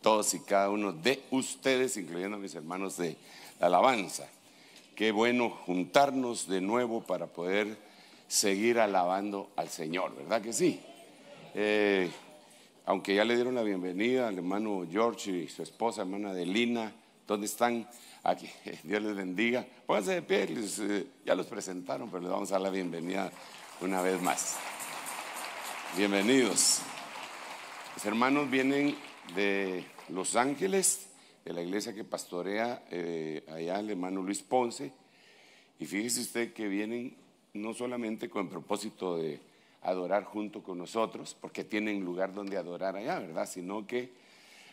todos y cada uno de ustedes, incluyendo a mis hermanos de la alabanza. Qué bueno juntarnos de nuevo para poder seguir alabando al Señor, ¿verdad que sí? Eh, aunque ya le dieron la bienvenida al hermano George y su esposa, hermana Delina, ¿dónde están? Aquí, Dios les bendiga. Pónganse de pie, eh, ya los presentaron, pero les vamos a dar la bienvenida una vez más. Bienvenidos. Los hermanos vienen de Los Ángeles, de la iglesia que pastorea eh, allá el hermano Luis Ponce. Y fíjese usted que vienen no solamente con el propósito de adorar junto con nosotros, porque tienen lugar donde adorar allá, ¿verdad? Sino que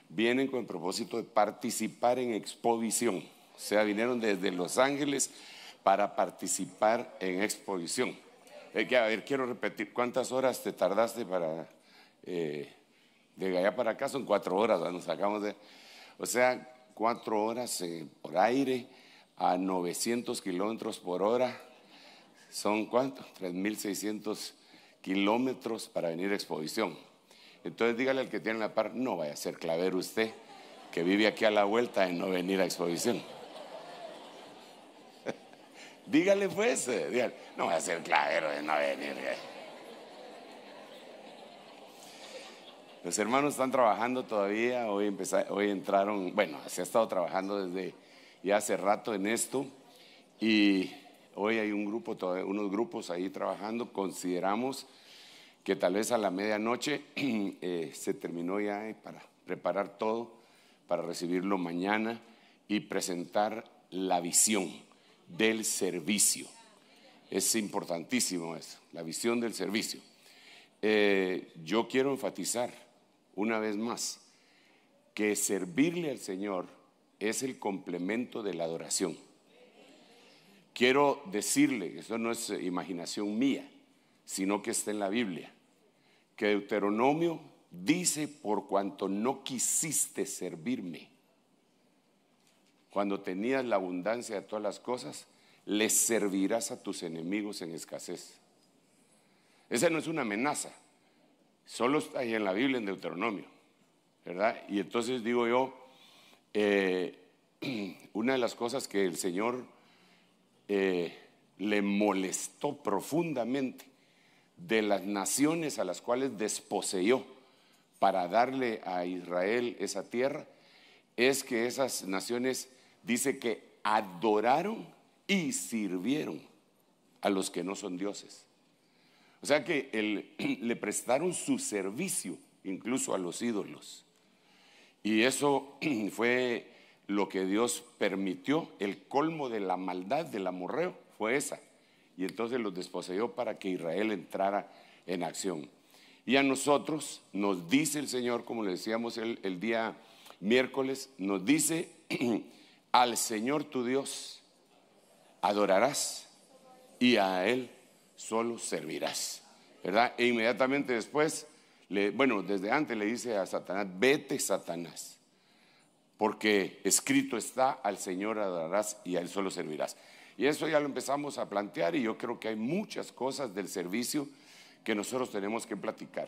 vienen con el propósito de participar en exposición. O sea, vinieron desde Los Ángeles para participar en exposición. Es que, a ver, quiero repetir, ¿cuántas horas te tardaste para... Eh, de allá para acá son cuatro horas, nos sacamos de. O sea, cuatro horas eh, por aire a 900 kilómetros por hora. Son cuánto? 3.600 kilómetros para venir a exposición. Entonces dígale al que tiene la par, no vaya a ser clavero usted, que vive aquí a la vuelta de no venir a exposición. dígale pues, eh, dígale, no vaya a ser clavero de no venir. Eh. Los hermanos están trabajando todavía, hoy, empezaron, hoy entraron, bueno, se ha estado trabajando desde ya hace rato en esto y hoy hay un grupo, unos grupos ahí trabajando, consideramos que tal vez a la medianoche eh, se terminó ya eh, para preparar todo, para recibirlo mañana y presentar la visión del servicio. Es importantísimo eso, la visión del servicio. Eh, yo quiero enfatizar una vez más, que servirle al Señor es el complemento de la adoración. Quiero decirle, esto no es imaginación mía, sino que está en la Biblia, que Deuteronomio dice, por cuanto no quisiste servirme, cuando tenías la abundancia de todas las cosas, les servirás a tus enemigos en escasez. Esa no es una amenaza, Solo está ahí en la Biblia, en Deuteronomio, ¿verdad? Y entonces digo yo, eh, una de las cosas que el Señor eh, le molestó profundamente de las naciones a las cuales desposeyó para darle a Israel esa tierra, es que esas naciones, dice que adoraron y sirvieron a los que no son dioses. O sea que le prestaron su servicio incluso a los ídolos. Y eso fue lo que Dios permitió, el colmo de la maldad del amorreo fue esa. Y entonces los desposeyó para que Israel entrara en acción. Y a nosotros nos dice el Señor, como le decíamos el, el día miércoles, nos dice, al Señor tu Dios adorarás y a Él solo servirás. ¿Verdad? E inmediatamente después, le, bueno, desde antes le dice a Satanás, vete Satanás, porque escrito está, al Señor adorarás y a Él solo servirás. Y eso ya lo empezamos a plantear y yo creo que hay muchas cosas del servicio que nosotros tenemos que platicar.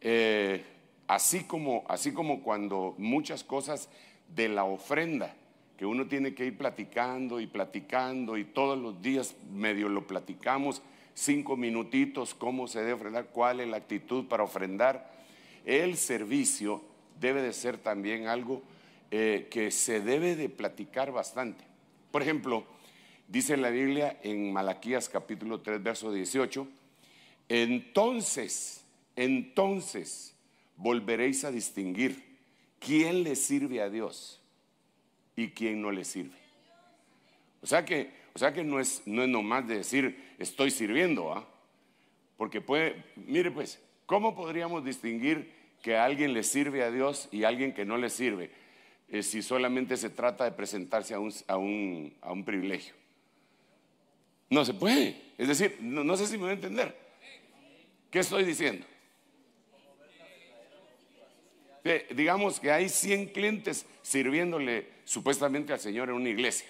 Eh, así, como, así como cuando muchas cosas de la ofrenda, que uno tiene que ir platicando y platicando y todos los días medio lo platicamos, cinco minutitos, cómo se debe ofrendar, cuál es la actitud para ofrendar. El servicio debe de ser también algo eh, que se debe de platicar bastante. Por ejemplo, dice la Biblia en Malaquías capítulo 3, verso 18, entonces, entonces volveréis a distinguir quién le sirve a Dios y quién no le sirve. O sea que, o sea que no, es, no es nomás de decir estoy sirviendo, ¿ah? Porque puede, mire pues, ¿cómo podríamos distinguir que alguien le sirve a Dios y alguien que no le sirve? Eh, si solamente se trata de presentarse a un, privilegio. No se puede. Es decir, no, sé si me voy a entender. ¿Qué estoy diciendo? digamos que hay 100 clientes sirviéndole supuestamente al Señor en una iglesia,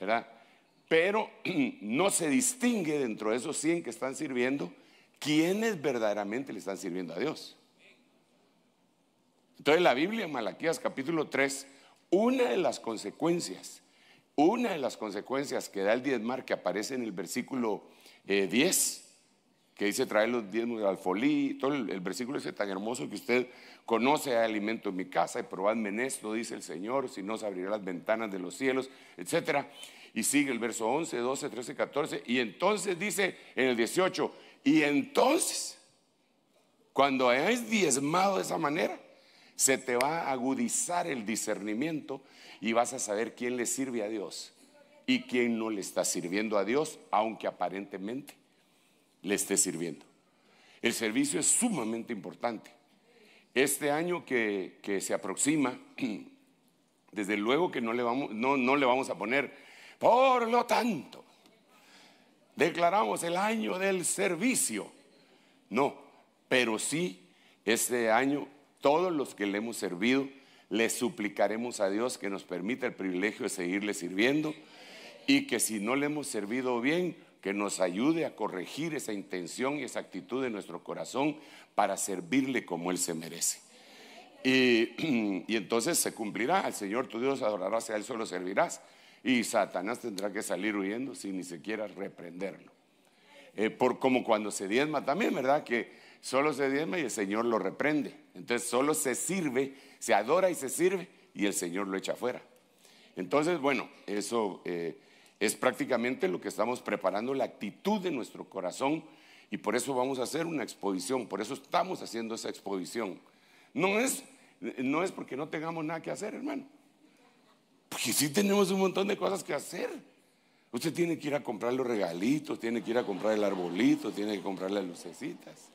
¿verdad? Pero no se distingue dentro de esos 100 que están sirviendo quiénes verdaderamente le están sirviendo a Dios. Entonces la Biblia en Malaquías capítulo 3, una de las consecuencias, una de las consecuencias que da el diezmar que aparece en el versículo 10, eh, que dice traer los diezmos de folí, todo el, versículo dice tan hermoso que usted conoce, hay alimento en mi casa y probadme en esto, dice el Señor, si no se abrirán las ventanas de los cielos, etcétera. Y sigue el verso 11, 12, 13, 14, y entonces dice en el 18, y entonces, cuando hayas diezmado de esa manera, se te va a agudizar el discernimiento y vas a saber quién le sirve a Dios y quién no le está sirviendo a Dios, aunque aparentemente le esté sirviendo. El servicio es sumamente importante. Este año que, se aproxima, desde luego que no le, vamos, no, no le vamos a poner, por lo tanto, declaramos el año del servicio. No, pero sí, este año, todos los que le hemos servido, le suplicaremos a Dios que nos permita el privilegio de seguirle sirviendo y que si no le hemos servido bien, que nos ayude a corregir esa intención y esa actitud de nuestro corazón para servirle como Él se merece. Y, entonces se cumplirá, al Señor tu Dios adorará, y a Él solo servirás. Y Satanás tendrá que salir huyendo sin ni siquiera reprenderlo. Eh, por como cuando se diezma también, ¿verdad? Que solo se diezma y el Señor lo reprende. Entonces solo se sirve, se adora y se sirve y el Señor lo echa afuera. Entonces, bueno, eso... Eh, es prácticamente lo que estamos preparando, la actitud de nuestro corazón y por eso vamos a hacer una exposición, por eso estamos haciendo esa exposición. No es, no es porque no tengamos nada que hacer, hermano. Porque sí tenemos un montón de cosas que hacer. Usted tiene que ir a comprar los regalitos, tiene que ir a comprar el arbolito, tiene que comprar las lucecitas.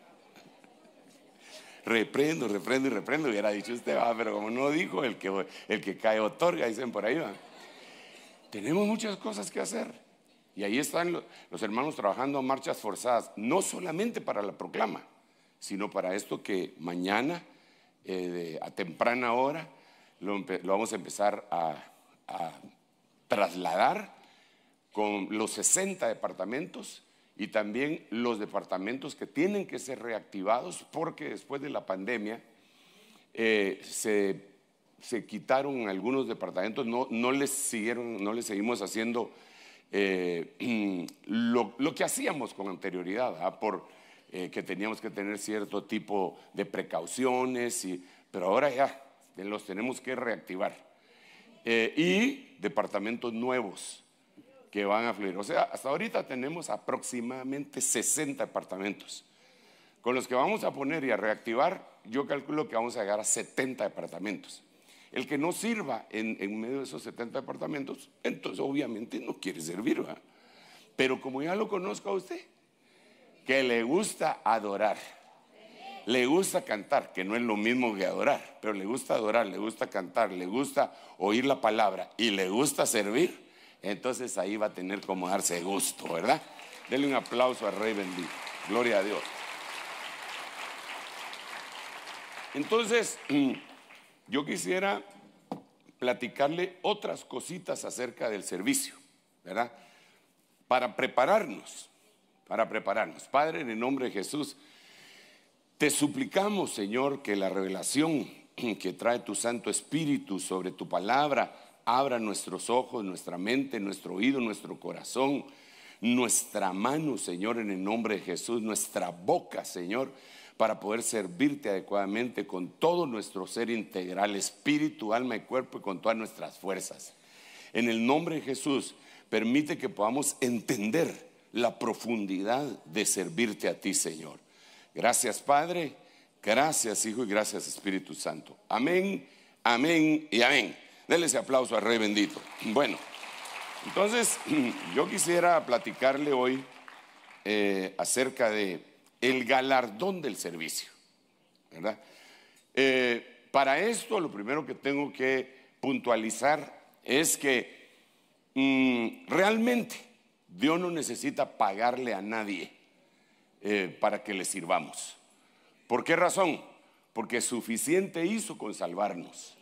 Reprendo, reprendo y reprendo, hubiera dicho usted, va, ah, pero como no dijo, el que, el que cae otorga, dicen por ahí, va. Tenemos muchas cosas que hacer. Y ahí están los hermanos trabajando a marchas forzadas, no solamente para la proclama, sino para esto que mañana, eh, a temprana hora, lo, vamos a empezar a, trasladar con los 60 departamentos y también los departamentos que tienen que ser reactivados porque después de la pandemia eh, se se quitaron algunos departamentos, no, les seguimos haciendo eh, lo, que hacíamos con anterioridad, por eh, que teníamos que tener cierto tipo de precauciones, pero ahora ya los tenemos que reactivar. Eh, y departamentos nuevos que van a fluir. O sea, hasta ahorita tenemos aproximadamente 60 departamentos. Con los que vamos a poner y a reactivar, yo calculo que vamos a llegar a 70 departamentos. El que no sirva en, medio de esos 70 departamentos, entonces obviamente no quiere servir, ¿verdad? Pero como ya lo conozco a usted, que le gusta adorar, le gusta cantar, que no es lo mismo que adorar, pero le gusta adorar, le gusta cantar, le gusta oír la palabra y le gusta servir, entonces ahí va a tener como darse gusto, ¿verdad? Denle un aplauso a Rey bendito. Gloria a Dios. Entonces, Yo quisiera platicarle otras cositas acerca del servicio, ¿verdad? Para prepararnos, para prepararnos. Padre, en el nombre de Jesús, te suplicamos, Señor, que la revelación que trae tu Santo Espíritu sobre tu palabra abra nuestros ojos, nuestra mente, nuestro oído, nuestro corazón, nuestra mano, Señor, en el nombre de Jesús, nuestra boca, Señor para poder servirte adecuadamente con todo nuestro ser integral, espíritu, alma y cuerpo y con todas nuestras fuerzas. En el nombre de Jesús, permite que podamos entender la profundidad de servirte a ti, Señor. Gracias, Padre. Gracias, Hijo, y gracias, Espíritu Santo. Amén, amén y amén. Denle ese aplauso al Rey bendito. Bueno, entonces yo quisiera platicarle hoy eh, acerca de el galardón del servicio. ¿verdad? Eh, para esto lo primero que tengo que puntualizar es que mm, realmente Dios no necesita pagarle a nadie eh, para que le sirvamos. ¿Por qué razón? Porque suficiente hizo con salvarnos.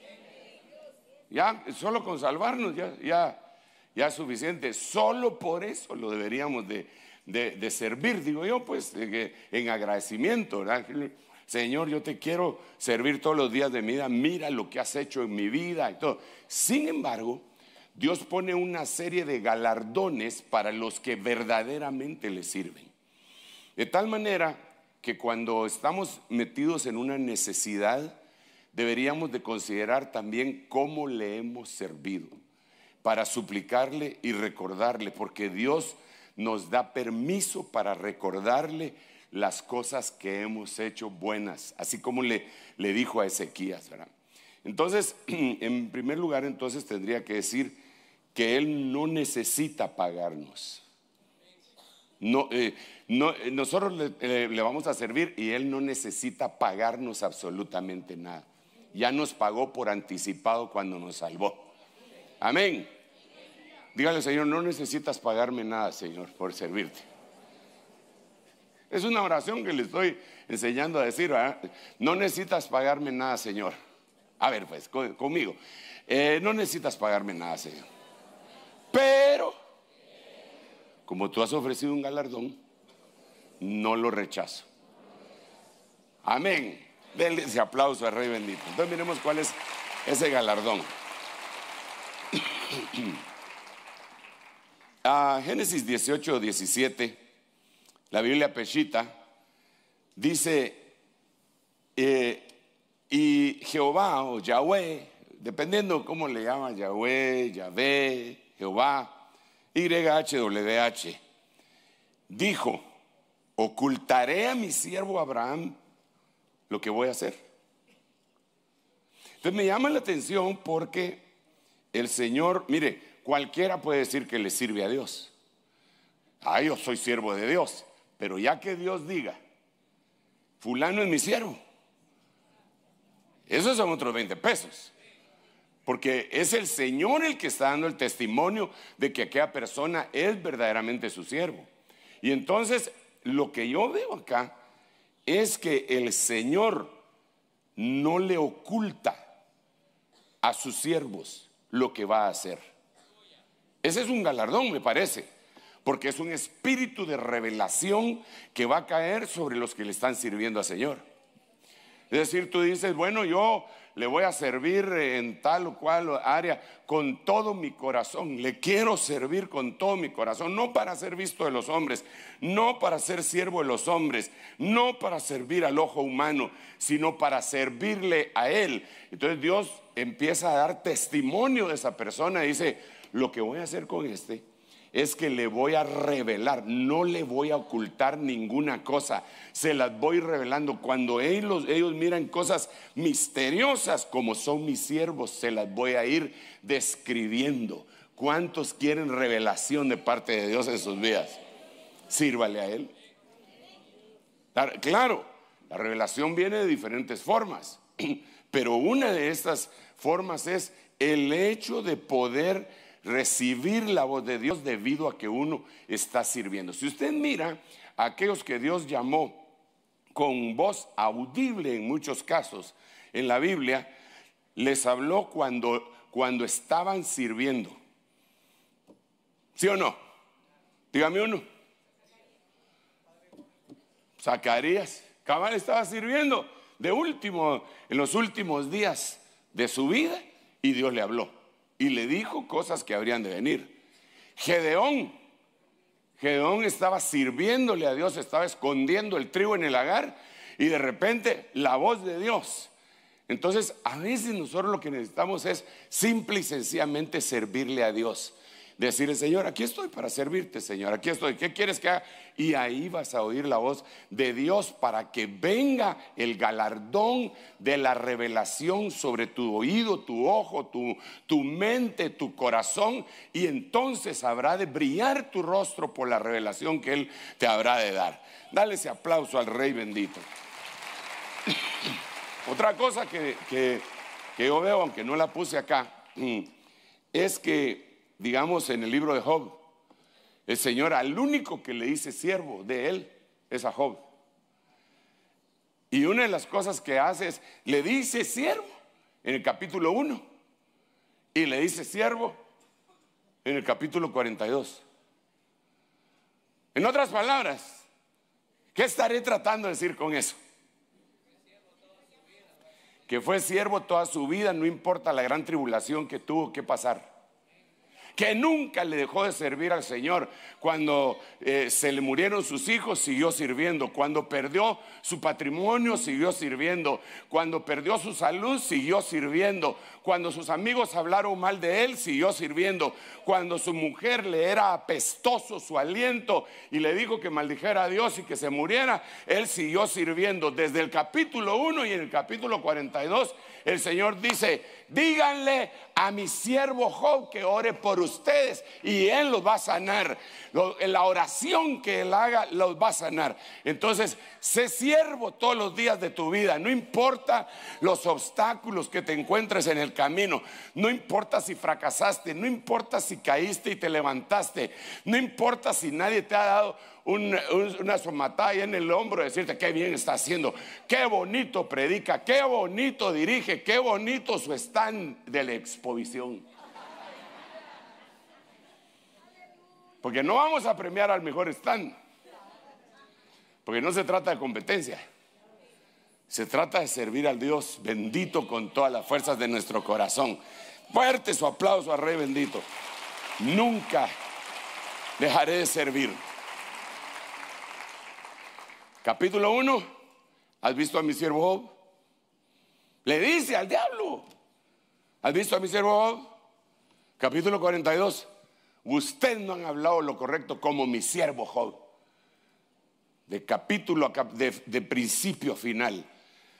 Ya, solo con salvarnos ya, ya, ya es suficiente. Solo por eso lo deberíamos de de, servir, digo yo, pues en, agradecimiento, Señor, yo te quiero servir todos los días de mi vida, mira lo que has hecho en mi vida y todo. Sin embargo, Dios pone una serie de galardones para los que verdaderamente le sirven. De tal manera que cuando estamos metidos en una necesidad, deberíamos de considerar también cómo le hemos servido para suplicarle y recordarle, porque Dios nos da permiso para recordarle las cosas que hemos hecho buenas, así como le, dijo a Ezequías, Entonces, en primer lugar, entonces tendría que decir que Él no necesita pagarnos. Eh, eh, nosotros le vamos a servir y Él no necesita pagarnos absolutamente nada. Ya nos pagó por anticipado cuando nos salvó. Amén. Dígale, Señor, no necesitas pagarme nada, Señor, por servirte. Es una oración que le estoy enseñando a decir, no necesitas pagarme nada, Señor. A ver, pues, conmigo. Eh, no necesitas pagarme nada, Señor. Pero, como tú has ofrecido un galardón, no lo rechazo. Amén. Denle ese aplauso al Rey bendito. Entonces miremos cuál es ese galardón. A Génesis 18, 17, la Biblia Peshita dice, eh, y Jehová o Yahweh, dependiendo cómo le llama Yahweh, Yahvé, Jehová, YHWH, dijo, ocultaré a mi siervo Abraham lo que voy a hacer. Entonces me llama la atención porque el Señor, mire, cualquiera puede decir que le sirve a Dios. Ah, yo soy siervo de Dios. Pero ya que Dios diga, fulano es mi siervo. Esos son otros 20 pesos. Porque es el Señor el que está dando el testimonio de que aquella persona es verdaderamente su siervo. Y entonces lo que yo veo acá es que el Señor no le oculta a sus siervos lo que va a hacer. Ese es un galardón, me parece, porque es un espíritu de revelación que va a caer sobre los que le están sirviendo al Señor. Es decir, tú dices, bueno, yo le voy a servir en tal o cual área con todo mi corazón. Le quiero servir con todo mi corazón, no para ser visto de los hombres, no para ser siervo de los hombres, no para servir al ojo humano, sino para servirle a Él. Entonces Dios empieza a dar testimonio de esa persona y dice, lo que voy a hacer con este es que le voy a revelar, no le voy a ocultar ninguna cosa, se las voy revelando. Cuando ellos, ellos miran cosas misteriosas como son mis siervos, se las voy a ir describiendo. ¿Cuántos quieren revelación de parte de Dios en sus vidas? Sírvale a Él. Claro, la revelación viene de diferentes formas, pero una de estas formas es el hecho de poder recibir la voz de Dios debido a que uno está sirviendo. Si usted mira a aquellos que Dios llamó con voz audible en muchos casos en la Biblia, les habló cuando, cuando estaban sirviendo. ¿Sí o no? Dígame uno. Zacarías, Cabal estaba sirviendo de último, en los últimos días de su vida y Dios le habló y le dijo cosas que habrían de venir. Gedeón, Gedeón estaba sirviéndole a Dios, estaba escondiendo el trigo en el lagar y de repente la voz de Dios. Entonces, a veces nosotros lo que necesitamos es simple y sencillamente servirle a Dios. Decirle, Señor, aquí estoy para servirte, Señor, aquí estoy, ¿qué quieres que haga? Y ahí vas a oír la voz de Dios para que venga el galardón de la revelación sobre tu oído, tu ojo, tu, tu mente, tu corazón, y entonces habrá de brillar tu rostro por la revelación que Él te habrá de dar. Dale ese aplauso al Rey bendito. Otra cosa que, que, yo veo, aunque no la puse acá, es que digamos, en el libro de Job. El Señor al único que le dice siervo de él es a Job. Y una de las cosas que hace es, le dice siervo en el capítulo 1 y le dice siervo en el capítulo 42. En otras palabras, ¿qué estaré tratando de decir con eso? Que fue siervo toda su vida, no importa la gran tribulación que tuvo que pasar que nunca le dejó de servir al Señor. Cuando eh, se le murieron sus hijos, siguió sirviendo. Cuando perdió su patrimonio, siguió sirviendo. Cuando perdió su salud, siguió sirviendo. Cuando sus amigos hablaron mal de él, siguió sirviendo. Cuando su mujer le era apestoso su aliento y le dijo que maldijera a Dios y que se muriera, él siguió sirviendo desde el capítulo 1 y en el capítulo 42 el Señor dice, díganle a mi siervo Job que ore por ustedes y él los va a sanar. La oración que él haga los va a sanar. Entonces, sé siervo todos los días de tu vida. No importa los obstáculos que te encuentres en el camino. No importa si fracasaste. No importa si caíste y te levantaste. No importa si nadie te ha dado una somatalla en el hombro, decirte qué bien está haciendo, qué bonito predica, qué bonito dirige, qué bonito su stand de la exposición. Porque no vamos a premiar al mejor stand. Porque no se trata de competencia. Se trata de servir al Dios bendito con todas las fuerzas de nuestro corazón. Fuerte su aplauso al Rey bendito. Nunca dejaré de servir. Capítulo 1, ¿has visto a mi siervo Job? Le dice al diablo, ¿has visto a mi siervo Job? Capítulo 42, usted no han hablado lo correcto como mi siervo Job. De capítulo de principio a final,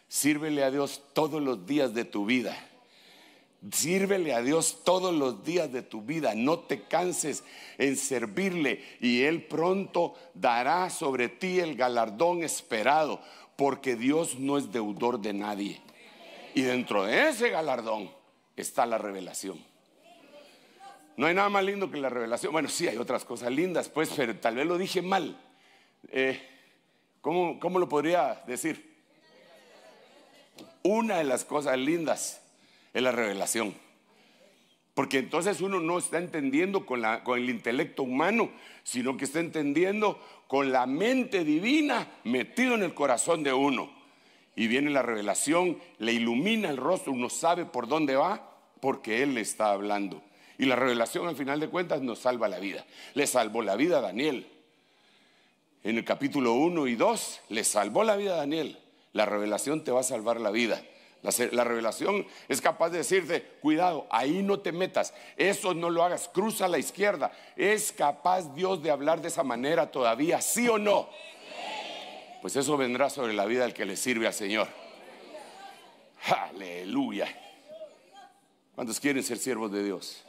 sírvele a Dios todos los días de tu vida Sírvele a Dios todos los días de tu vida, no te canses en servirle y Él pronto dará sobre ti el galardón esperado, porque Dios no es deudor de nadie. Y dentro de ese galardón está la revelación. No hay nada más lindo que la revelación. Bueno, sí, hay otras cosas lindas, pues, pero tal vez lo dije mal. Eh, ¿Cómo lo podría decir? Una de las cosas lindas es la revelación. Porque entonces uno no está entendiendo con, el intelecto humano, sino que está entendiendo con la mente divina metido en el corazón de uno. Y viene la revelación, le ilumina el rostro, uno sabe por dónde va porque Él le está hablando. Y la revelación al final de cuentas nos salva la vida. Le salvó la vida a Daniel. En el capítulo 1 y 2 le salvó la vida a Daniel. La revelación te va a salvar la vida. La, revelación es capaz de decirte, cuidado, ahí no te metas, eso no lo hagas, cruza a la izquierda. ¿Es capaz Dios de hablar de esa manera todavía, sí o no? Pues eso vendrá sobre la vida del que le sirve al Señor. Aleluya. ¿Cuántos quieren ser siervos de Dios?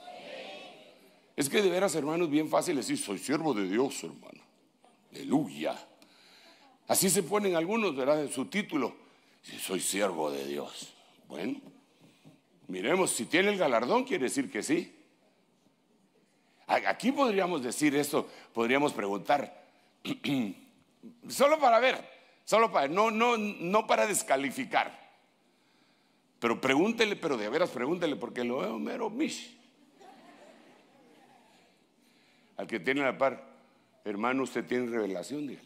Es que de veras, hermanos, bien fácil decir, soy siervo de Dios, hermano. Aleluya. Así se ponen algunos, ¿verdad? En su título si soy siervo de Dios. Bueno, miremos, si tiene el galardón, quiere decir que sí. Aquí podríamos decir esto, podríamos preguntar, solo para ver, solo para, no, no, no para descalificar. Pero pregúntele, pero de veras pregúntele, porque lo veo mero mish. Al que tiene la par, hermano, usted tiene revelación, dígale.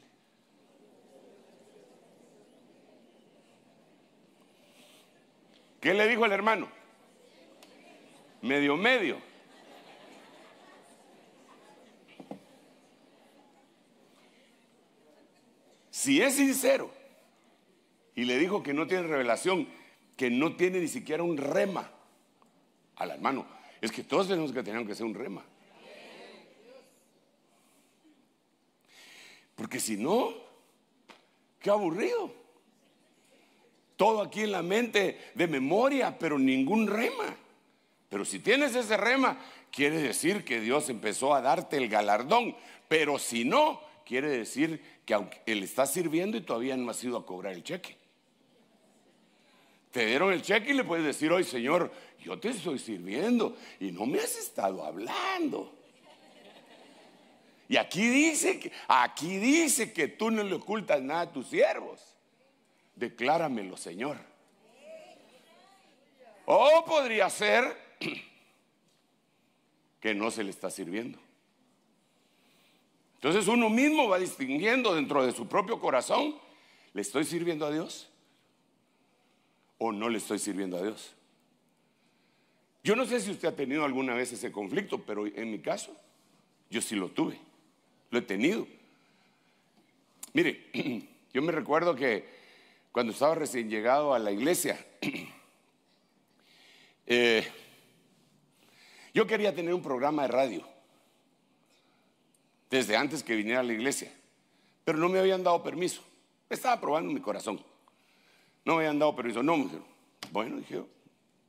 ¿Qué le dijo el hermano? Medio medio. Si es sincero y le dijo que no tiene revelación, que no tiene ni siquiera un rema al hermano, es que todos tenemos que tener que ser un rema. Porque si no, qué aburrido todo aquí en la mente de memoria, pero ningún rema. Pero si tienes ese rema, quiere decir que Dios empezó a darte el galardón. Pero si no, quiere decir que aunque él está sirviendo y todavía no has ido a cobrar el cheque. Te dieron el cheque y le puedes decir hoy, Señor, yo te estoy sirviendo y no me has estado hablando. Y aquí dice, que, aquí dice que tú no le ocultas nada a tus siervos. Decláramelo, Señor. O oh, podría ser que no se le está sirviendo. Entonces uno mismo va distinguiendo dentro de su propio corazón, ¿le estoy sirviendo a Dios? ¿O no le estoy sirviendo a Dios? Yo no sé si usted ha tenido alguna vez ese conflicto, pero en mi caso, yo sí lo tuve, lo he tenido. Mire, yo me recuerdo que cuando estaba recién llegado a la iglesia. Eh, yo quería tener un programa de radio desde antes que viniera a la iglesia, pero no me habían dado permiso. Estaba probando mi corazón. No me habían dado permiso. No, me dijeron, bueno, dije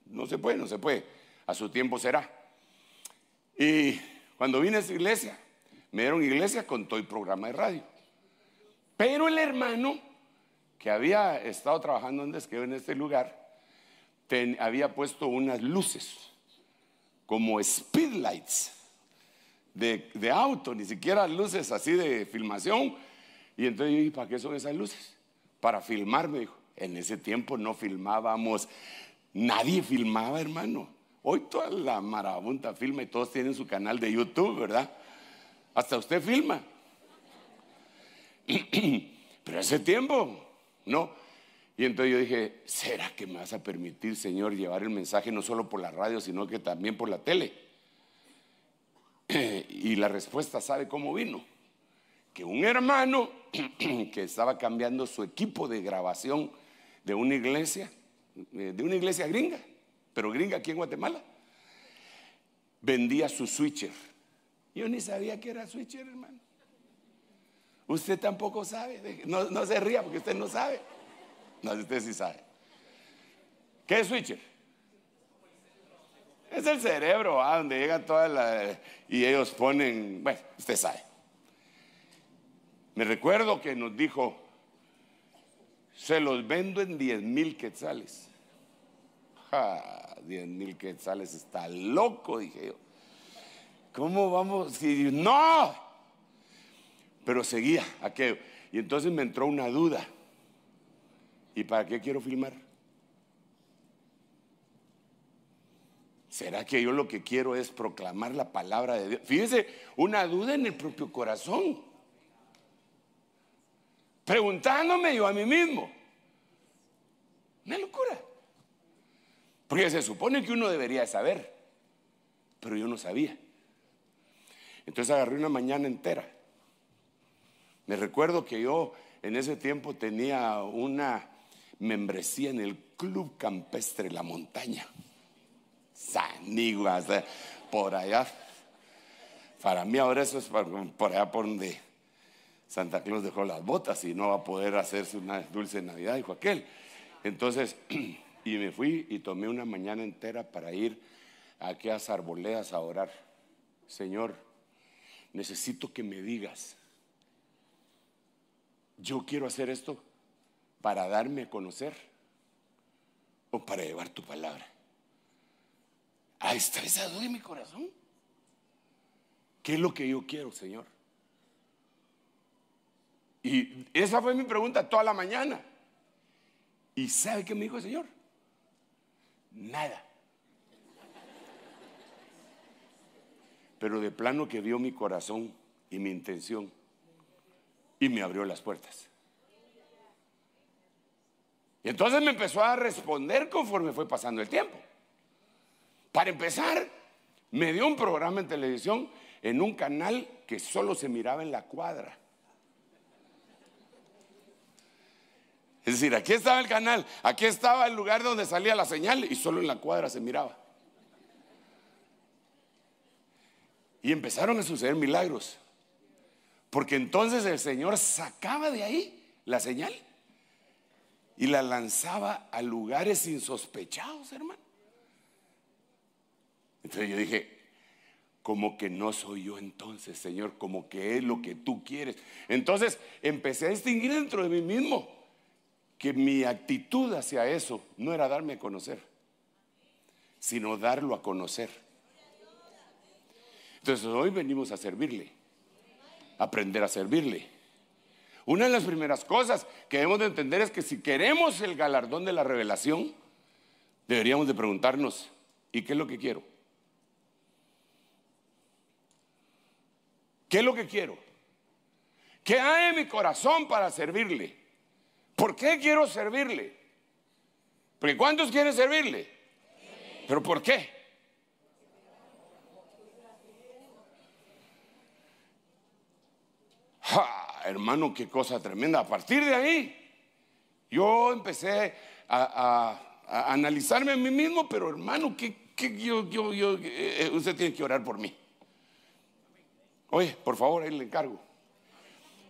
no se puede, no se puede. A su tiempo será. Y cuando vine a esa iglesia, me dieron iglesia con todo el programa de radio. Pero el hermano que había estado trabajando en que en este lugar, había puesto unas luces como speedlights de, de, auto, ni siquiera luces así de filmación. Y entonces yo dije, ¿para qué son esas luces? Para filmar, me dijo. En ese tiempo no filmábamos, nadie filmaba, hermano. Hoy toda la marabunta filma y todos tienen su canal de YouTube, ¿verdad? Hasta usted filma. Pero ese tiempo ¿no? Y entonces yo dije, ¿será que me vas a permitir, Señor, llevar el mensaje no solo por la radio, sino que también por la tele? y la respuesta, ¿sabe cómo vino? Que un hermano que estaba cambiando su equipo de grabación de una iglesia, eh, de una iglesia gringa, pero gringa aquí en Guatemala, vendía su switcher. Yo ni sabía que era switcher, hermano. Usted tampoco sabe. No, se ría porque usted no sabe. No, usted sí sabe. ¿Qué es switcher? Es el cerebro, ah, donde llega toda la Y ellos ponen... Bueno, usted sabe. Me recuerdo que nos dijo, se los vendo en 10 mil quetzales. Ja, 10 mil quetzales, está loco, dije yo. ¿Cómo vamos? Si, no, pero seguía aquello. Y entonces me entró una duda. ¿Y para qué quiero filmar? ¿Será que yo lo que quiero es proclamar la palabra de Dios? Fíjese, una duda en el propio corazón. Preguntándome yo a mí mismo. Una locura. Porque se supone que uno debería saber, pero yo no sabía. Entonces agarré una mañana entera me recuerdo que yo en ese tiempo tenía una membresía en el Club Campestre La Montaña. Saniguas, eh, por allá. Para mí ahora eso es por allá por donde Santa Claus dejó las botas y no va a poder hacerse una dulce Navidad, dijo aquel. Entonces, y me fui y tomé una mañana entera para ir a aquellas arboledas a orar. Señor, necesito que me digas yo quiero hacer esto para darme a conocer o para llevar tu palabra. Ahí está esa en mi corazón. ¿Qué es lo que yo quiero, Señor? Y esa fue mi pregunta toda la mañana. ¿Y sabe qué me dijo el Señor? Nada. Pero de plano que vio mi corazón y mi intención y me abrió las puertas. Y entonces me empezó a responder conforme fue pasando el tiempo. Para empezar, me dio un programa en televisión en un canal que solo se miraba en la cuadra. Es decir, aquí estaba el canal, aquí estaba el lugar donde salía la señal y solo en la cuadra se miraba. Y empezaron a suceder milagros. Porque entonces el Señor sacaba de ahí la señal y la lanzaba a lugares insospechados, hermano. Entonces yo dije, como que no soy yo entonces, Señor, como que es lo que tú quieres. Entonces empecé a distinguir dentro de mí mismo que mi actitud hacia eso no era darme a conocer, sino darlo a conocer. Entonces hoy venimos a servirle aprender a servirle. Una de las primeras cosas que debemos de entender es que si queremos el galardón de la revelación, deberíamos de preguntarnos, ¿y qué es lo que quiero? ¿Qué es lo que quiero? ¿Qué hay en mi corazón para servirle? ¿Por qué quiero servirle? Porque ¿cuántos quieren servirle? ¿Pero por qué? Hermano, qué cosa tremenda. A partir de ahí, yo empecé a, analizarme a mí mismo, pero hermano, eh, eh, usted tiene que orar por mí. Oye, por favor, ahí le encargo.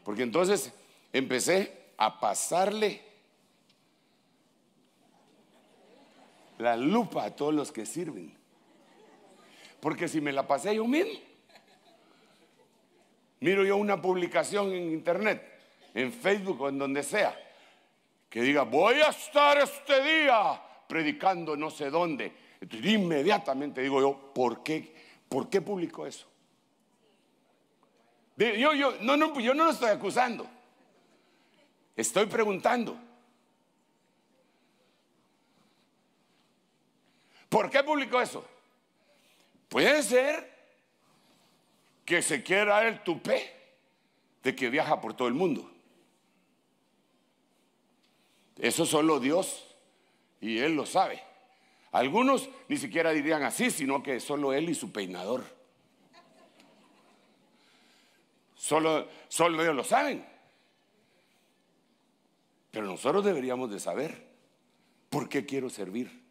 Porque entonces empecé a pasarle la lupa a todos los que sirven. Porque si me la pasé yo mismo, miro yo una publicación en internet, en Facebook o en donde sea, que diga, voy a estar este día predicando no sé dónde. Entonces, inmediatamente digo yo, ¿por qué, ¿por qué publicó eso? Yo, yo, no, no, yo no lo estoy acusando. Estoy preguntando. ¿Por qué publicó eso? Puede ser que se quiera el tupé de que viaja por todo el mundo. Eso solo Dios y Él lo sabe. Algunos ni siquiera dirían así, sino que solo Él y su peinador. Solo, solo ellos lo saben. Pero nosotros deberíamos de saber por qué quiero servir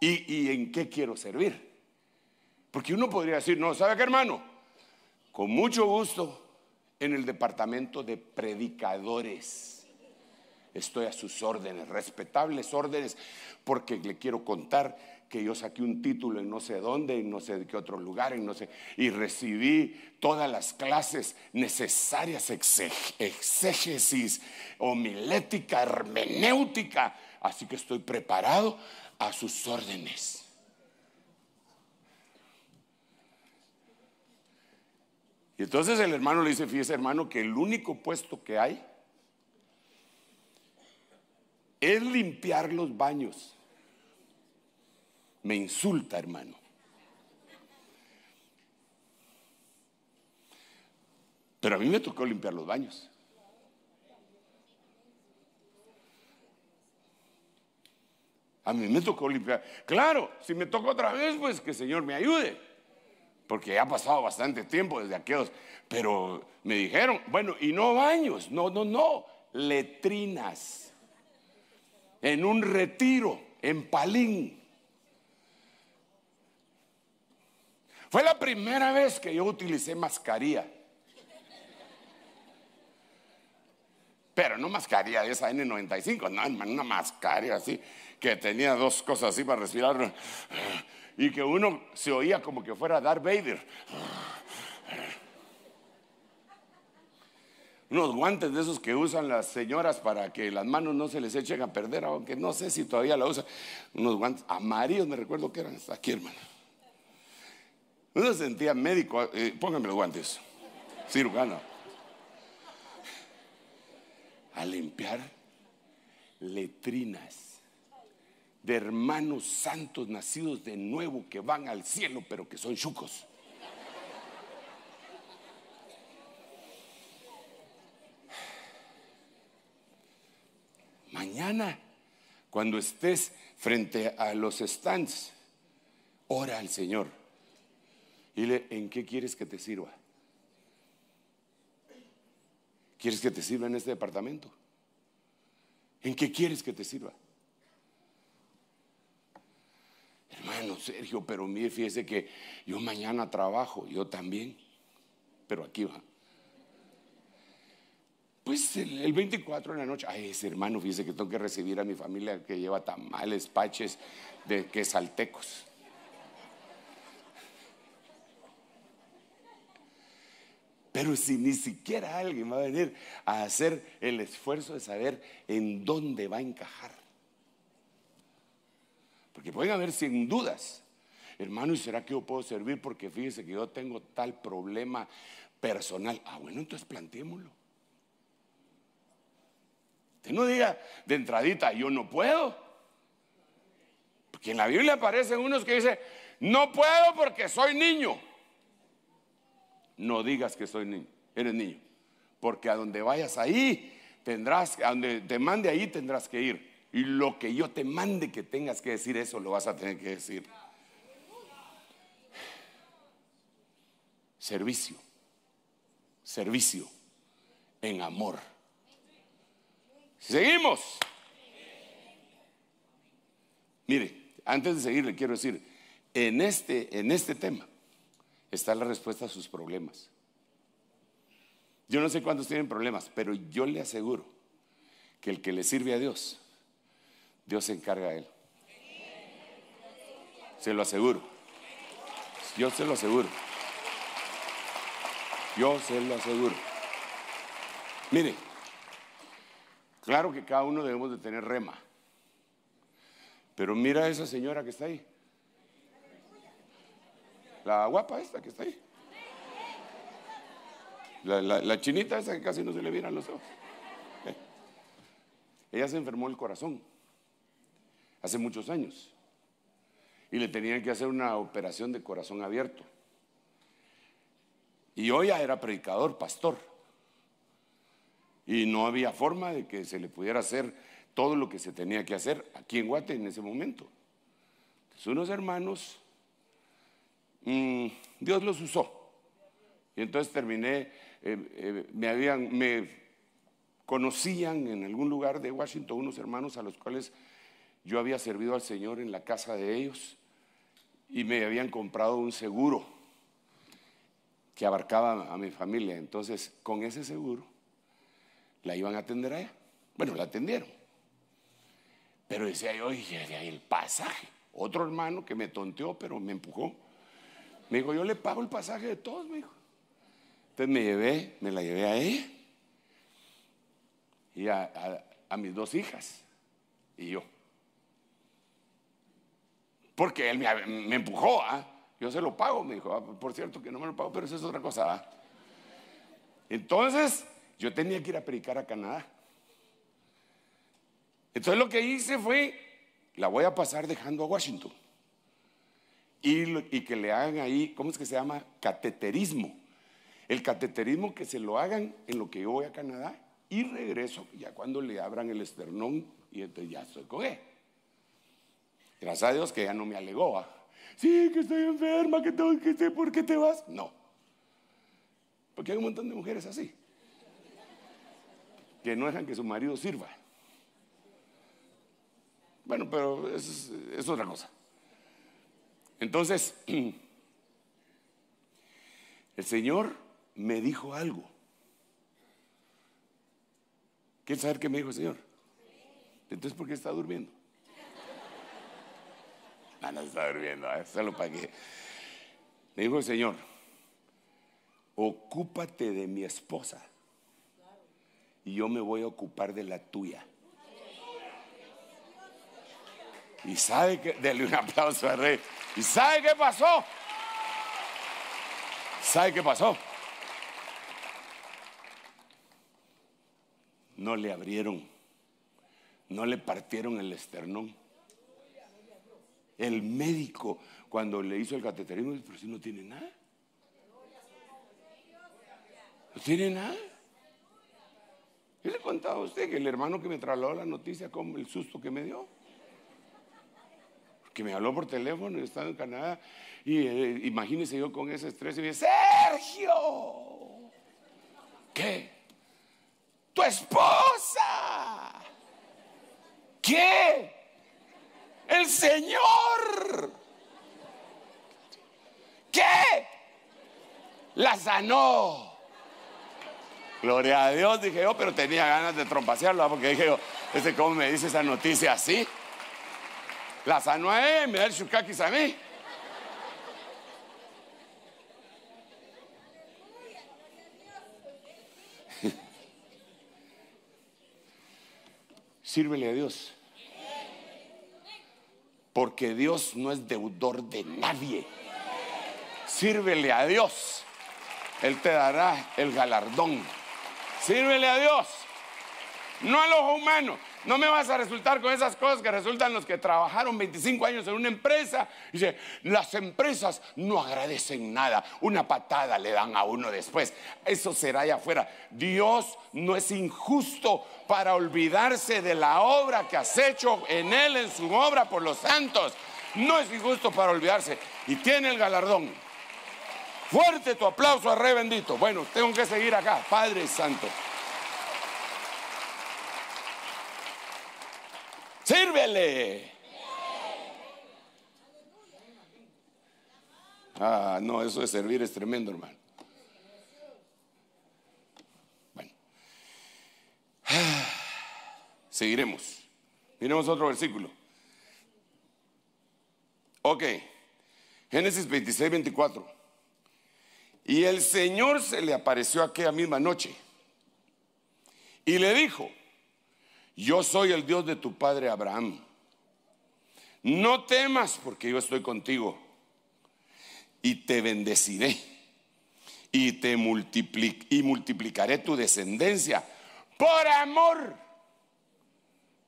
y en qué quiero servir. Porque uno podría decir, no, ¿sabe qué hermano? Con mucho gusto en el departamento de predicadores. Estoy a sus órdenes, respetables órdenes, porque le quiero contar que yo saqué un título en no sé dónde, en no sé de qué otro lugar, en no sé, y recibí todas las clases necesarias, exégesis, homilética, hermenéutica, así que estoy preparado a sus órdenes. Y entonces el hermano le dice, fíjese hermano, que el único puesto que hay es limpiar los baños. Me insulta, hermano. Pero a mí me tocó limpiar los baños. A mí me tocó limpiar. Claro, si me toca otra vez, pues que el Señor me ayude porque ya ha pasado bastante tiempo desde aquellos, pero me dijeron, bueno, y no baños, no, no, no, letrinas, en un retiro, en Palín. Fue la primera vez que yo utilicé mascarilla. Pero no mascarilla de esa N95, no, una mascarilla así, que tenía dos cosas así para respirar y que uno se oía como que fuera Darth Vader. Unos guantes de esos que usan las señoras para que las manos no se les echen a perder, aunque no sé si todavía la usan. Unos guantes amarillos, me recuerdo que eran. Aquí, hermano. Uno se sentía médico. Eh, Pónganme los guantes. Cirujano. A limpiar letrinas de hermanos santos nacidos de nuevo que van al cielo, pero que son chucos. Mañana, cuando estés frente a los stands, ora al Señor. Y le, ¿en qué quieres que te sirva? ¿Quieres que te sirva en este departamento? ¿En qué quieres que te sirva? Bueno, Sergio, pero mire, fíjese que yo mañana trabajo, yo también, pero aquí va. Pues el, 24 de la noche, ay, ese hermano, fíjese que tengo que recibir a mi familia que lleva tamales, paches, de que saltecos. Pero si ni siquiera alguien va a venir a hacer el esfuerzo de saber en dónde va a encajar. Porque pueden haber sin dudas. Hermano, ¿y será que yo puedo servir? Porque fíjese que yo tengo tal problema personal. Ah, bueno, entonces planteémoslo. Usted no diga de entradita, yo no puedo. Porque en la Biblia aparecen unos que dicen, no puedo porque soy niño. No digas que soy niño, eres niño. Porque a donde vayas ahí, tendrás, a donde te mande ahí tendrás que ir. Y lo que yo te mande que tengas que decir, eso lo vas a tener que decir. Servicio. Servicio. En amor. Seguimos. Mire, antes de seguir le quiero decir, en este, en este tema está la respuesta a sus problemas. Yo no sé cuántos tienen problemas, pero yo le aseguro que el que le sirve a Dios Dios se encarga de él. Se lo aseguro. Yo se lo aseguro. Yo se lo aseguro. Mire, claro que cada uno debemos de tener rema. Pero mira a esa señora que está ahí. La guapa esta que está ahí. La, la chinita esa que casi no se le vieran los ojos. Eh. Ella se enfermó el corazón hace muchos años. Y le tenían que hacer una operación de corazón abierto. Y hoy ya era predicador, pastor. Y no había forma de que se le pudiera hacer todo lo que se tenía que hacer aquí en Guate en ese momento. Entonces unos hermanos, mm, Dios los usó. Y entonces terminé, eh, eh, me habían, me conocían en algún lugar de Washington unos hermanos a los cuales yo había servido al Señor en la casa de ellos y me habían comprado un seguro que abarcaba a mi familia. Entonces, con ese seguro, la iban a atender a ella. Bueno, la atendieron. Pero decía yo, oye, el pasaje. Otro hermano que me tonteó, pero me empujó. Me dijo, yo le pago el pasaje de todos, me dijo. Entonces me llevé, me la llevé a ella y a mis dos hijas y yo porque él me, empujó, ¿ah? Yo se lo pago, me dijo, ah, por cierto que no me lo pago, pero eso es otra cosa. ¿ah? Entonces, yo tenía que ir a predicar a Canadá. Entonces lo que hice fue, la voy a pasar dejando a Washington. Y, que le hagan ahí, ¿cómo es que se llama? Cateterismo. El cateterismo que se lo hagan en lo que yo voy a Canadá y regreso, ya cuando le abran el esternón y entonces ya estoy con Gracias a Dios que ya no me alegó. Sí, que estoy enferma, que tengo que sé ¿por qué te vas? No. Porque hay un montón de mujeres así. Que no dejan que su marido sirva. Bueno, pero es, es otra cosa. Entonces, el Señor me dijo algo. ¿Quieres saber qué me dijo el Señor? Entonces, ¿por qué está durmiendo? Van a estar ¿eh? solo para que. Le dijo el Señor, ocúpate de mi esposa y yo me voy a ocupar de la tuya. Y sabe que, Dele un aplauso al rey. ¿Y sabe qué pasó? ¿Sabe qué pasó? No le abrieron, no le partieron el esternón. El médico, cuando le hizo el cateterismo, dice, pero si no tiene nada. No tiene nada. Yo le contaba a usted que el hermano que me trasladó la noticia, con el susto que me dio. Porque me habló por teléfono, y estaba en Canadá, y eh, imagínese yo con ese estrés y dice, Sergio, ¿qué? Tu esposa, ¿qué? el Señor. ¿Qué? La sanó. Gloria a Dios, dije yo, pero tenía ganas de trompasearlo, porque dije yo, ese cómo me dice esa noticia así. La sanó a él, me da el shukakis a mí. Sírvele a Dios. Porque Dios no es deudor de nadie. Sírvele a Dios. Él te dará el galardón. Sírvele a Dios. No a los humanos. No me vas a resultar con esas cosas que resultan los que trabajaron 25 años en una empresa. Dice, las empresas no agradecen nada. Una patada le dan a uno después. Eso será allá afuera. Dios no es injusto para olvidarse de la obra que has hecho en Él, en su obra por los santos. No es injusto para olvidarse. Y tiene el galardón. Fuerte tu aplauso a Re Bendito. Bueno, tengo que seguir acá. Padre Santo. sírvele. Ah, no, eso de servir es tremendo, hermano. Bueno, ah, seguiremos. Miremos otro versículo. Ok, Génesis 26, 24. Y el Señor se le apareció aquella misma noche y le dijo, yo soy el Dios de tu padre Abraham. No temas porque yo estoy contigo y te bendeciré y te y multiplicaré tu descendencia por amor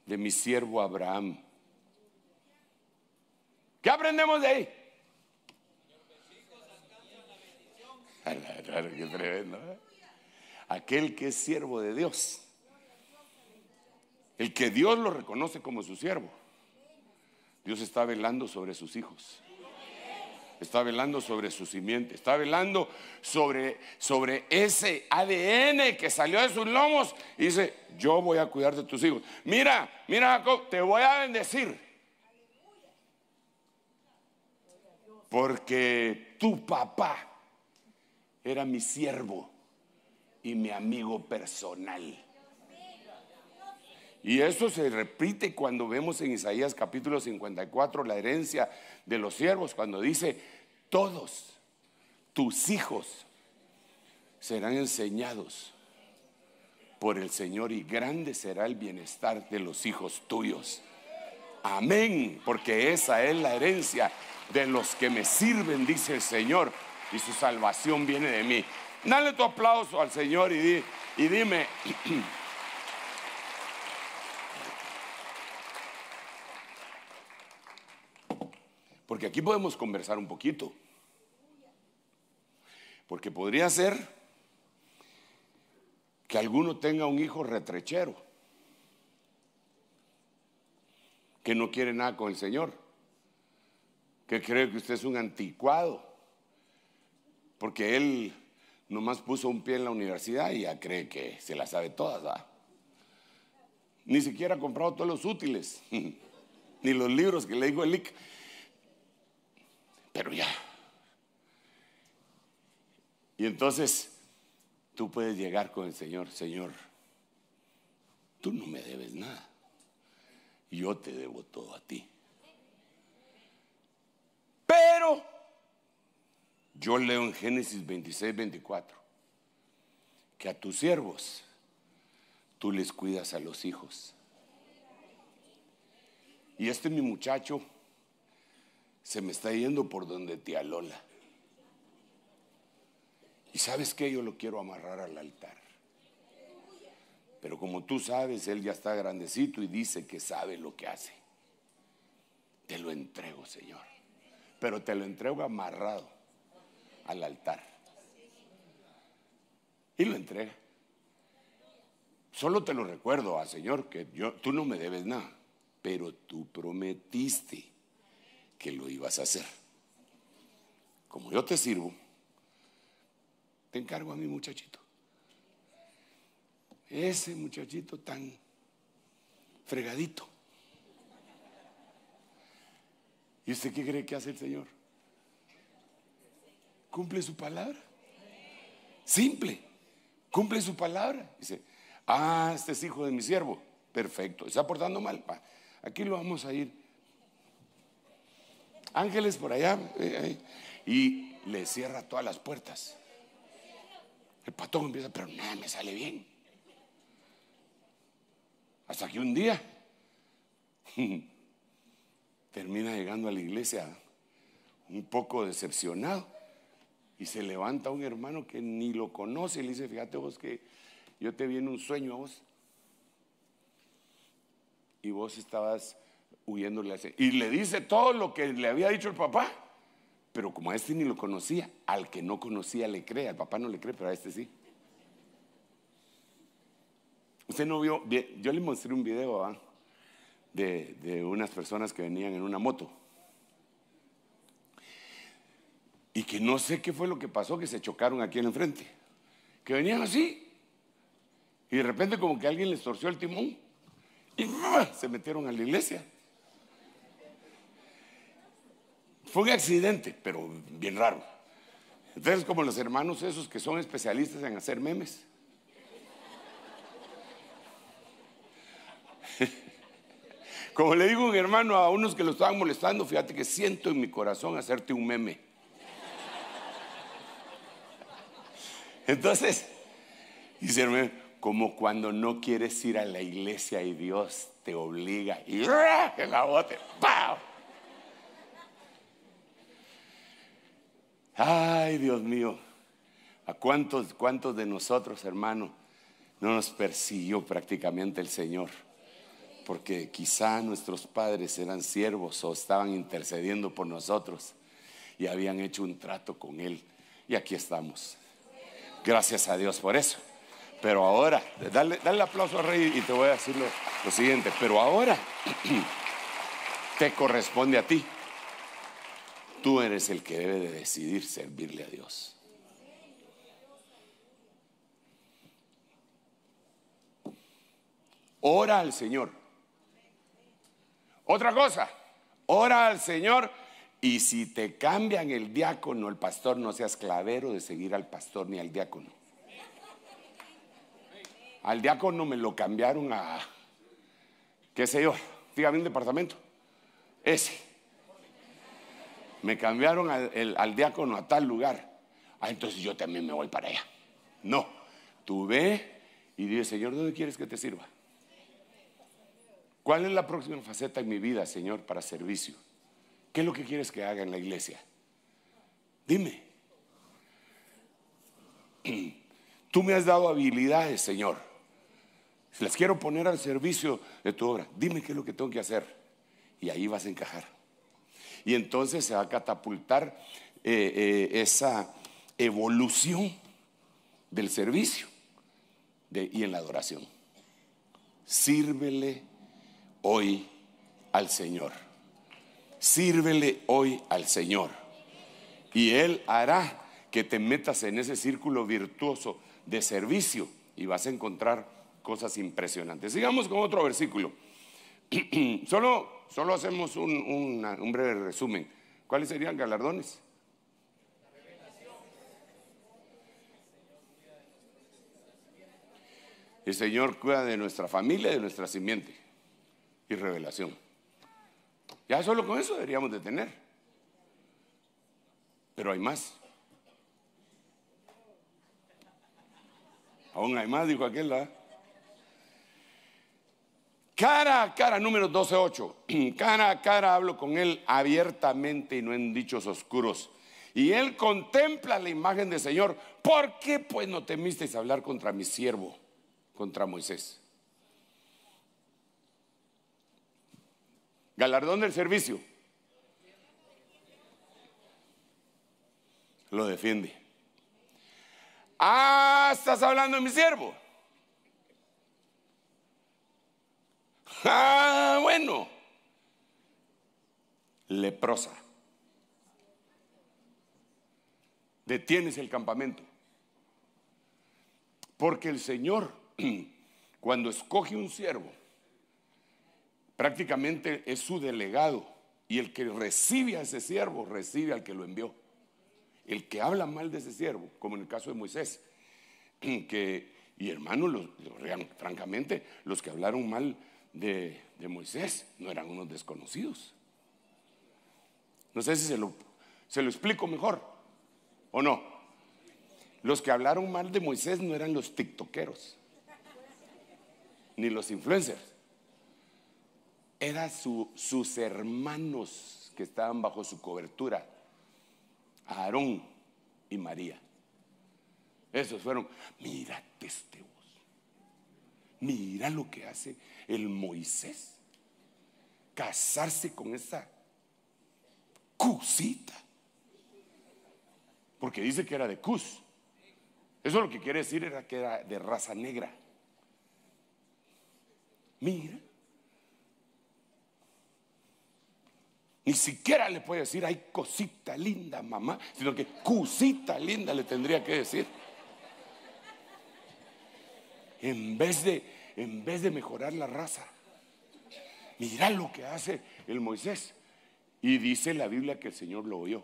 de mi siervo Abraham. ¿Qué aprendemos de ahí? tremendo. Aquel que es siervo de Dios el que Dios lo reconoce como su siervo. Dios está velando sobre sus hijos. Está velando sobre su simiente. Está velando sobre, sobre ese ADN que salió de sus lomos. Y dice, yo voy a cuidar de tus hijos. Mira, mira Jacob, te voy a bendecir. Porque tu papá era mi siervo y mi amigo personal. Y eso se repite cuando vemos en Isaías capítulo 54 la herencia de los siervos, cuando dice, todos tus hijos serán enseñados por el Señor y grande será el bienestar de los hijos tuyos. Amén, porque esa es la herencia de los que me sirven, dice el Señor, y su salvación viene de mí. Dale tu aplauso al Señor y, y dime... Porque aquí podemos conversar un poquito. Porque podría ser que alguno tenga un hijo retrechero, que no quiere nada con el Señor, que cree que usted es un anticuado, porque él nomás puso un pie en la universidad y ya cree que se la sabe todas. Ni siquiera ha comprado todos los útiles, ni los libros que le dijo el IC pero ya. Y entonces tú puedes llegar con el Señor, Señor, tú no me debes nada, yo te debo todo a ti. Pero yo leo en Génesis 26, 24, que a tus siervos tú les cuidas a los hijos. Y este mi muchacho se me está yendo por donde tía Lola. Y sabes que yo lo quiero amarrar al altar. Pero como tú sabes, él ya está grandecito y dice que sabe lo que hace. Te lo entrego, Señor. Pero te lo entrego amarrado al altar. Y lo entrega. Solo te lo recuerdo, a ah, Señor, que yo, tú no me debes nada, pero tú prometiste que lo ibas a hacer. Como yo te sirvo, te encargo a mi muchachito. Ese muchachito tan fregadito. ¿Y usted qué cree que hace el Señor? ¿Cumple su palabra? Simple. ¿Cumple su palabra? Dice, ah, este es hijo de mi siervo. Perfecto. ¿Está portando mal? Aquí lo vamos a ir ángeles por allá, eh, y le cierra todas las puertas. El patón empieza, pero nada me sale bien. Hasta que un día termina llegando a la iglesia un poco decepcionado y se levanta un hermano que ni lo conoce y le dice, fíjate vos que yo te vi en un sueño a vos y vos estabas huyéndole Y le dice todo lo que le había dicho el papá. Pero como a este ni lo conocía, al que no conocía le cree, al papá no le cree, pero a este sí. Usted no vio, yo le mostré un video de, unas personas que venían en una moto. Y que no sé qué fue lo que pasó, que se chocaron aquí en el frente. Que venían así. Y de repente como que alguien les torció el timón. Y se metieron a la iglesia. Fue un accidente, pero bien raro. Entonces, como los hermanos esos que son especialistas en hacer memes. Como le digo un hermano a unos que lo estaban molestando, fíjate que siento en mi corazón hacerte un meme. Entonces, dice como cuando no quieres ir a la iglesia y Dios te obliga y en la bote, ¡pau! Ay, Dios mío, ¿a cuántos, cuántos de nosotros, hermano, no nos persiguió prácticamente el Señor? Porque quizá nuestros padres eran siervos o estaban intercediendo por nosotros y habían hecho un trato con Él. Y aquí estamos. Gracias a Dios por eso. Pero ahora, dale, aplauso al rey y te voy a decir lo siguiente. Pero ahora te corresponde a ti. Tú eres el que debe de decidir servirle a Dios. Ora al Señor. Otra cosa, ora al Señor y si te cambian el diácono, el pastor, no seas clavero de seguir al pastor ni al diácono. Al diácono me lo cambiaron a, qué sé yo, dígame un departamento. Ese me cambiaron al, diácono a tal lugar. Ah, entonces yo también me voy para allá. No, tú ve y dije, Señor, ¿dónde quieres que te sirva? ¿Cuál es la próxima faceta en mi vida, Señor, para servicio? ¿Qué es lo que quieres que haga en la iglesia? Dime. Tú me has dado habilidades, Señor. Las quiero poner al servicio de tu obra. Dime qué es lo que tengo que hacer. Y ahí vas a encajar. Y entonces se va a catapultar eh, eh, esa evolución del servicio y en la adoración. Sírvele hoy al Señor. Sírvele hoy al Señor. Y Él hará que te metas en ese círculo virtuoso de servicio y vas a encontrar cosas impresionantes. Sigamos con otro versículo. Solo solo hacemos un, breve resumen. ¿Cuáles serían galardones? El Señor cuida de nuestra familia, de nuestra simiente y revelación. Ya solo con eso deberíamos de tener. Pero hay más. Aún hay más, dijo aquel. ¿ah? Cara a cara, número 12.8. Cara a cara hablo con él abiertamente y no en dichos oscuros. Y él contempla la imagen del Señor. ¿Por qué pues no temisteis hablar contra mi siervo, contra Moisés? Galardón del servicio. Lo defiende. Ah, estás hablando de mi siervo. Ah, bueno. Leprosa. Detienes el campamento. Porque el Señor, cuando escoge un siervo, prácticamente es su delegado. Y el que recibe a ese siervo, recibe al que lo envió. El que habla mal de ese siervo, como en el caso de Moisés, que, y hermanos, francamente, los que hablaron mal de, Moisés no eran unos desconocidos. No sé si se lo, se lo explico mejor o no. Los que hablaron mal de Moisés no eran los tiktokeros, ni los influencers. Eran sus hermanos que estaban bajo su cobertura, Aarón y María. Esos fueron, mira este Mira lo que hace el Moisés. Casarse con esa cusita. Porque dice que era de cus. Eso lo que quiere decir era que era de raza negra. Mira. Ni siquiera le puede decir, Hay cosita linda, mamá, sino que cusita linda le tendría que decir en vez de, en vez de mejorar la raza. Mira lo que hace el Moisés. Y dice la Biblia que el Señor lo oyó.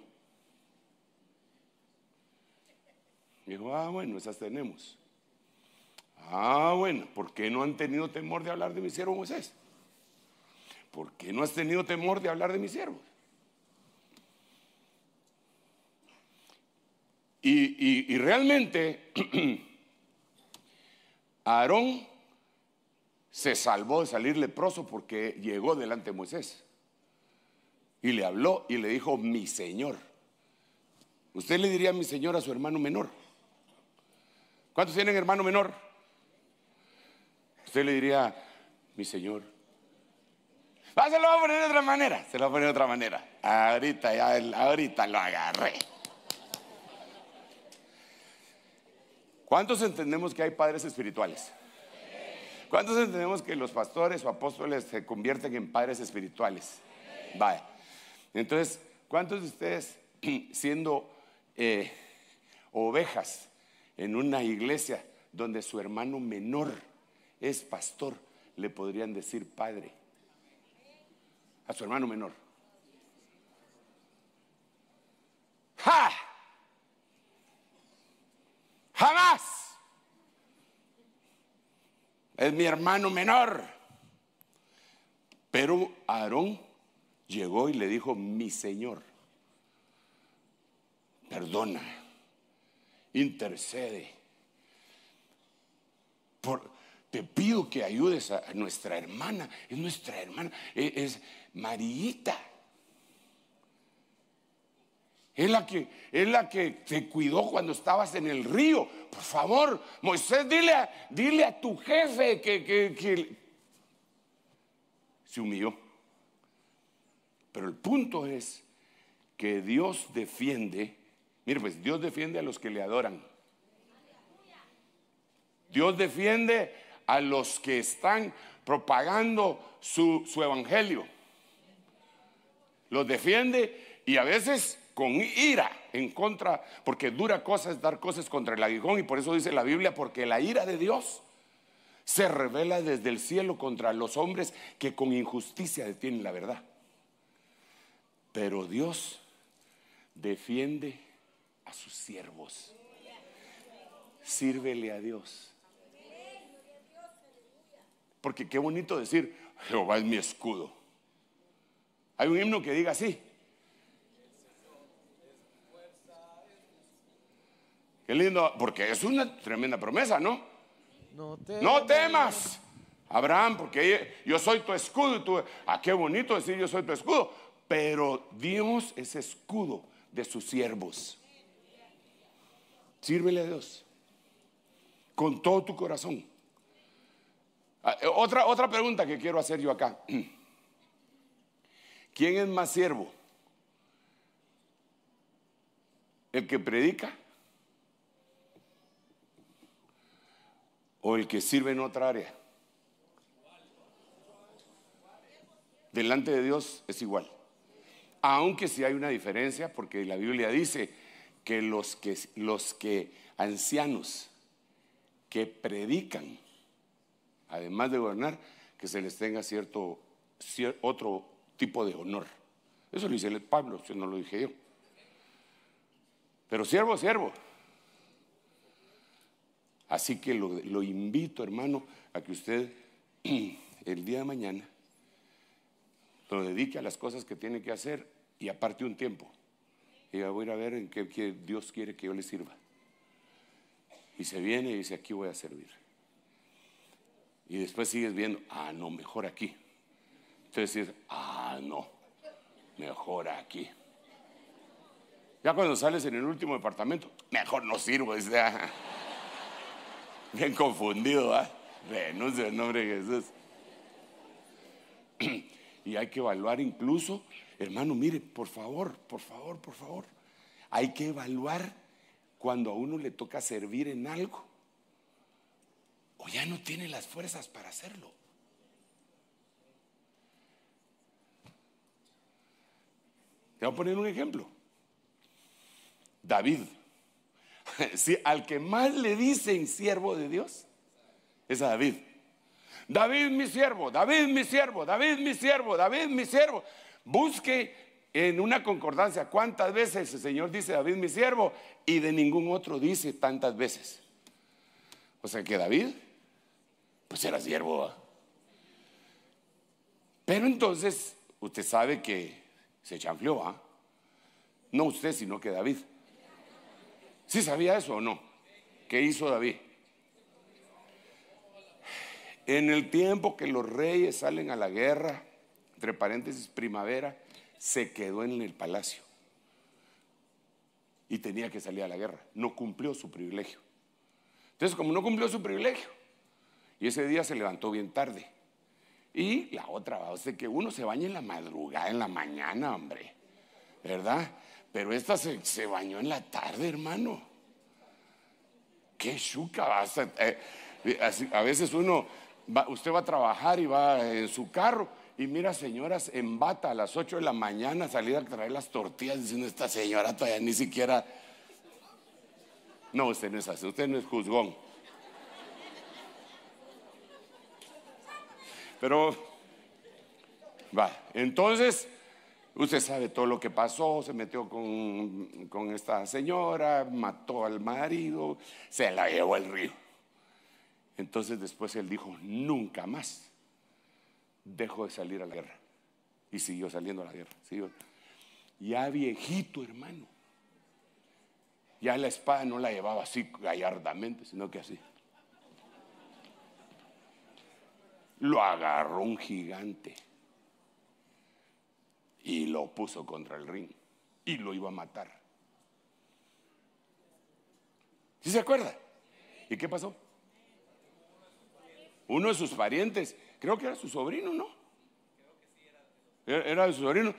Dijo, ah, bueno, esas tenemos. Ah, bueno, ¿por qué no han tenido temor de hablar de mi siervo Moisés? ¿Por qué no has tenido temor de hablar de mi siervo? y realmente Aarón se salvó de salir leproso porque llegó delante de Moisés. Y le habló y le dijo, mi Señor. Usted le diría mi Señor a su hermano menor. ¿Cuántos tienen hermano menor? Usted le diría, mi Señor. Ah, se lo va a poner de otra manera. Se lo va a poner de otra manera. Ahorita, ya, ahorita lo agarré. ¿Cuántos entendemos que hay padres espirituales? ¿Cuántos entendemos que los pastores o apóstoles se convierten en padres espirituales? Vaya. Entonces, ¿cuántos de ustedes siendo eh, ovejas en una iglesia donde su hermano menor es pastor, le podrían decir padre a su hermano menor? Jamás. Es mi hermano menor. Pero Aarón llegó y le dijo, mi Señor, perdona, intercede. Por, te pido que ayudes a, nuestra hermana, es nuestra hermana, e, es, es es la, que, es la que te cuidó cuando estabas en el río. Por favor, Moisés, dile a, dile a tu jefe que, se humilló. Pero el punto es que Dios defiende, mire pues, Dios defiende a los que le adoran. Dios defiende a los que están propagando su, su evangelio. Los defiende y a veces con ira en contra, porque dura cosa es dar cosas contra el aguijón y por eso dice la Biblia, porque la ira de Dios se revela desde el cielo contra los hombres que con injusticia detienen la verdad. Pero Dios defiende a sus siervos. Sírvele a Dios. Porque qué bonito decir, Jehová es mi escudo. Hay un himno que diga así, Qué lindo, porque es una tremenda promesa, ¿no? No temas. Abraham, porque yo soy tu escudo. ah, qué bonito decir yo soy tu escudo. Pero Dios es escudo de sus siervos. Sírvele a Dios con todo tu corazón. Ah, eh, otra, otra pregunta que quiero hacer yo acá. ¿Quién es más siervo? ¿El que predica o el que sirve en otra área. Delante de Dios es igual. Aunque si hay una diferencia, porque la Biblia dice que los que, los que ancianos que predican, además de gobernar, que se les tenga cierto, otro tipo de honor. Eso lo dice el Pablo, si no lo dije yo. Pero siervo, siervo. Así que lo, invito, hermano, a que usted el día de mañana lo dedique a las cosas que tiene que hacer y aparte un tiempo. Y voy a ir a ver en qué, Dios quiere que yo le sirva. Y se viene y dice, aquí voy a servir. Y después sigues viendo, ah, no, mejor aquí. Entonces dices, ah, no, mejor aquí. Ya cuando sales en el último departamento, mejor no sirvo. Dice, ah". Bien confundido, ¿ah? Renuncio en nombre de Jesús. Y hay que evaluar incluso, hermano, mire, por favor, por favor, por favor. Hay que evaluar cuando a uno le toca servir en algo o ya no tiene las fuerzas para hacerlo. Te voy a poner un ejemplo. David, si al que más le dicen siervo de Dios es a David. David mi siervo, David mi siervo, David mi siervo, David mi siervo. Busque en una concordancia cuántas veces el Señor dice David mi siervo y de ningún otro dice tantas veces. O sea que David, pues era siervo. Pero entonces usted sabe que se chanfleó, ¿ah? No usted, sino que David. ¿Sí sabía eso o no? ¿Qué hizo David? En el tiempo que los reyes salen a la guerra, entre paréntesis, primavera, se quedó en el palacio. Y tenía que salir a la guerra. No cumplió su privilegio. Entonces, como no cumplió su privilegio, y ese día se levantó bien tarde. Y la otra, o sea, que uno se baña en la madrugada, en la mañana, hombre. ¿Verdad? Pero esta se, bañó en la tarde, hermano. Qué chuca vas eh, eh, a, a veces uno, usted va a trabajar y va en su carro y mira señoras en bata a las 8 de la mañana salir a traer las tortillas diciendo esta señora todavía ni siquiera... No, usted no es así, usted no es juzgón. Pero, va, entonces Usted sabe todo lo que pasó, se metió con, esta señora, mató al marido, se la llevó al río. Entonces después él dijo, nunca más dejó de salir a la guerra. Y siguió saliendo a la guerra. Ya viejito, hermano. Ya la espada no la llevaba así gallardamente, sino que así. Lo agarró un gigante y lo puso contra el ring y lo iba a matar. ¿Sí se acuerda? ¿Y qué pasó? Uno de sus parientes, creo que era su sobrino, ¿no? Era de su sobrino.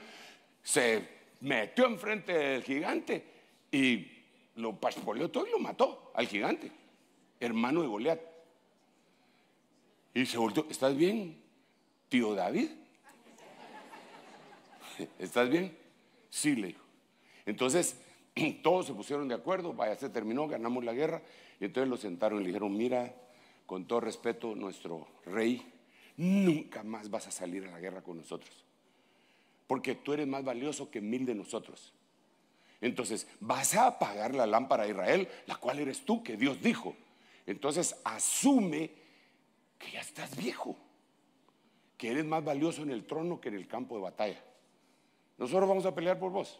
Se metió enfrente del gigante y lo paspoleó todo y lo mató al gigante, hermano de Goliat. Y se volvió, ¿estás bien, tío David? ¿estás bien? Sí, le dijo. Entonces, todos se pusieron de acuerdo, vaya, se terminó, ganamos la guerra, y entonces lo sentaron y le dijeron, mira, con todo respeto, nuestro rey, nunca más vas a salir a la guerra con nosotros, porque tú eres más valioso que mil de nosotros. Entonces, vas a apagar la lámpara a Israel, la cual eres tú, que Dios dijo. Entonces, asume que ya estás viejo, que eres más valioso en el trono que en el campo de batalla. Nosotros vamos a pelear por vos.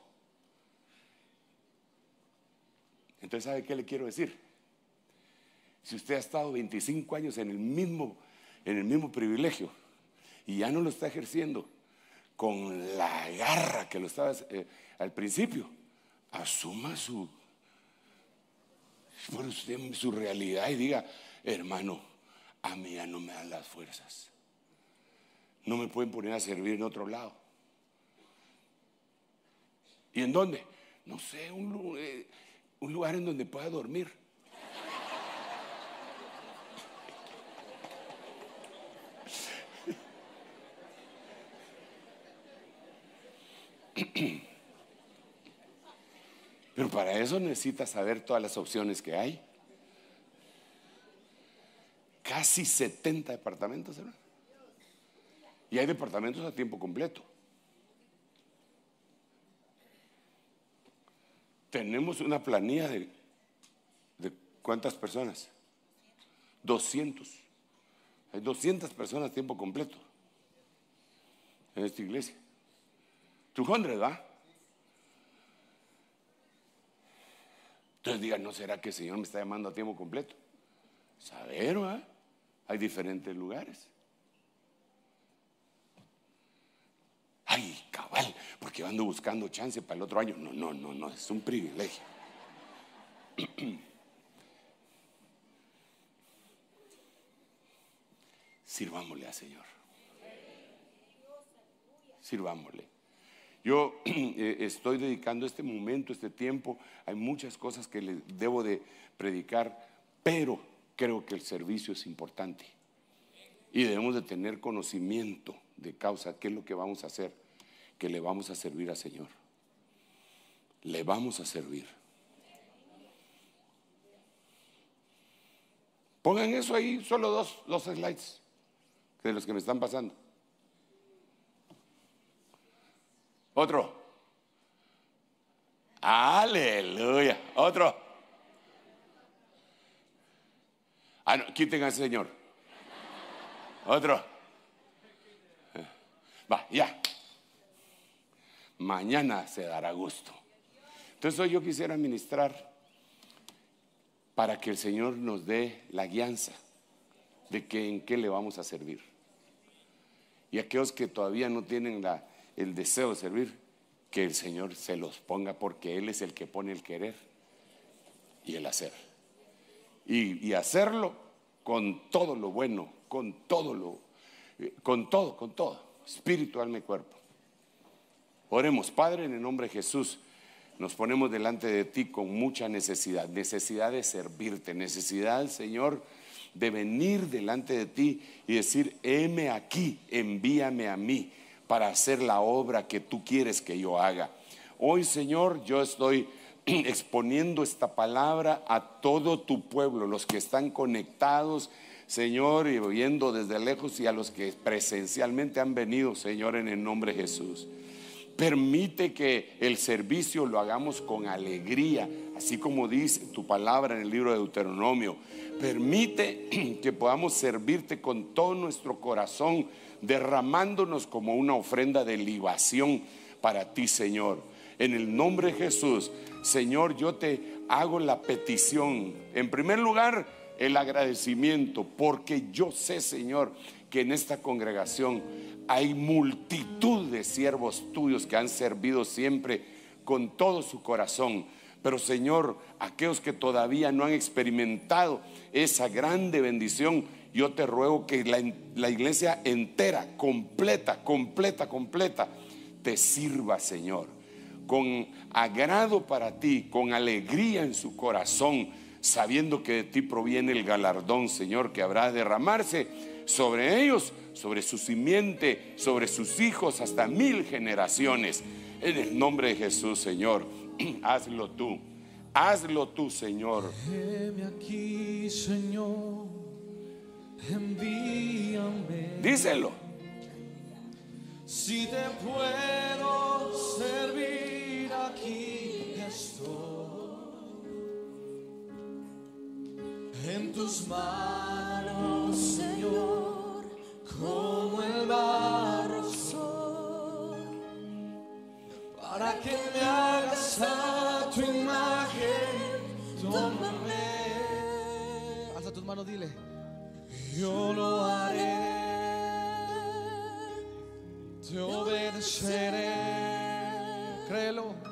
Entonces, ¿sabe qué le quiero decir? Si usted ha estado 25 años en el mismo, en el mismo privilegio y ya no lo está ejerciendo con la garra que lo estaba eh, al principio, asuma su, usted, su realidad y diga, hermano, a mí ya no me dan las fuerzas. No me pueden poner a servir en otro lado. ¿Y en dónde? No sé, eh, un, lugar, en donde pueda dormir. Pero para eso necesitas saber todas las opciones que hay. Casi 70 departamentos, ¿verdad? Y hay departamentos a tiempo completo. Tenemos una planilla de, cuántas personas? 200. Hay 200 personas tiempo completo en esta iglesia. 200, ¿va? Entonces digan, ¿no será que el Señor me está llamando a tiempo completo? Saber, ¿va? Hay diferentes lugares. Ay, cabal, porque ando buscando chance para el otro año. No, no, no, no, es un privilegio. Sirvámosle al Señor. Sirvámosle. Yo eh, estoy dedicando este momento, este tiempo. Hay muchas cosas que le debo de predicar, pero creo que el servicio es importante. Y debemos de tener conocimiento de causa, qué es lo que vamos a hacer que le vamos a servir al Señor. Le vamos a servir. Pongan eso ahí, solo dos, slides de los que me están pasando. Otro. Aleluya. Otro. Ah, no, quiten al Señor. Otro. Va, ya mañana se dará gusto. Entonces hoy yo quisiera ministrar para que el Señor nos dé la guianza de que en qué le vamos a servir. Y aquellos que todavía no tienen el deseo de servir, que el Señor se los ponga porque Él es el que pone el querer y el hacer. Y, hacerlo con todo lo bueno, con todo lo, eh, con todo, con todo, espiritual mi cuerpo. Oremos, Padre, en el nombre de Jesús, nos ponemos delante de ti con mucha necesidad, necesidad de servirte, necesidad, Señor, de venir delante de ti y decir, heme aquí, envíame a mí para hacer la obra que tú quieres que yo haga. Hoy, Señor, yo estoy exponiendo esta palabra a todo tu pueblo, los que están conectados, Señor, y oyendo desde lejos y a los que presencialmente han venido, Señor, en el nombre de Jesús. Permite que el servicio lo hagamos con alegría, así como dice tu palabra en el libro de Deuteronomio. Permite que podamos servirte con todo nuestro corazón, derramándonos como una ofrenda de libación para ti, Señor. En el nombre de Jesús, Señor, yo te hago la petición. En primer lugar, el agradecimiento, porque yo sé, Señor, que en esta congregación hay multitud de siervos tuyos que han servido siempre con todo su corazón. Pero Señor, aquellos que todavía no han experimentado esa grande bendición, yo te ruego que la, iglesia entera, completa, completa, completa, te sirva, Señor, con agrado para ti, con alegría en su corazón, sabiendo que de ti proviene el galardón, Señor, que habrá de derramarse sobre ellos, sobre su simiente, sobre sus hijos, hasta mil generaciones. En el nombre de Jesús, Señor, hazlo tú. Hazlo tú, Señor. Aquí, Señor. Envíame. Díselo. Si te puedo servir aquí estoy. En tus manos Señor, como el barro para que me hagas a tu imagen, tómame. Alza tus manos, dile. Yo lo haré, te obedeceré. Créelo.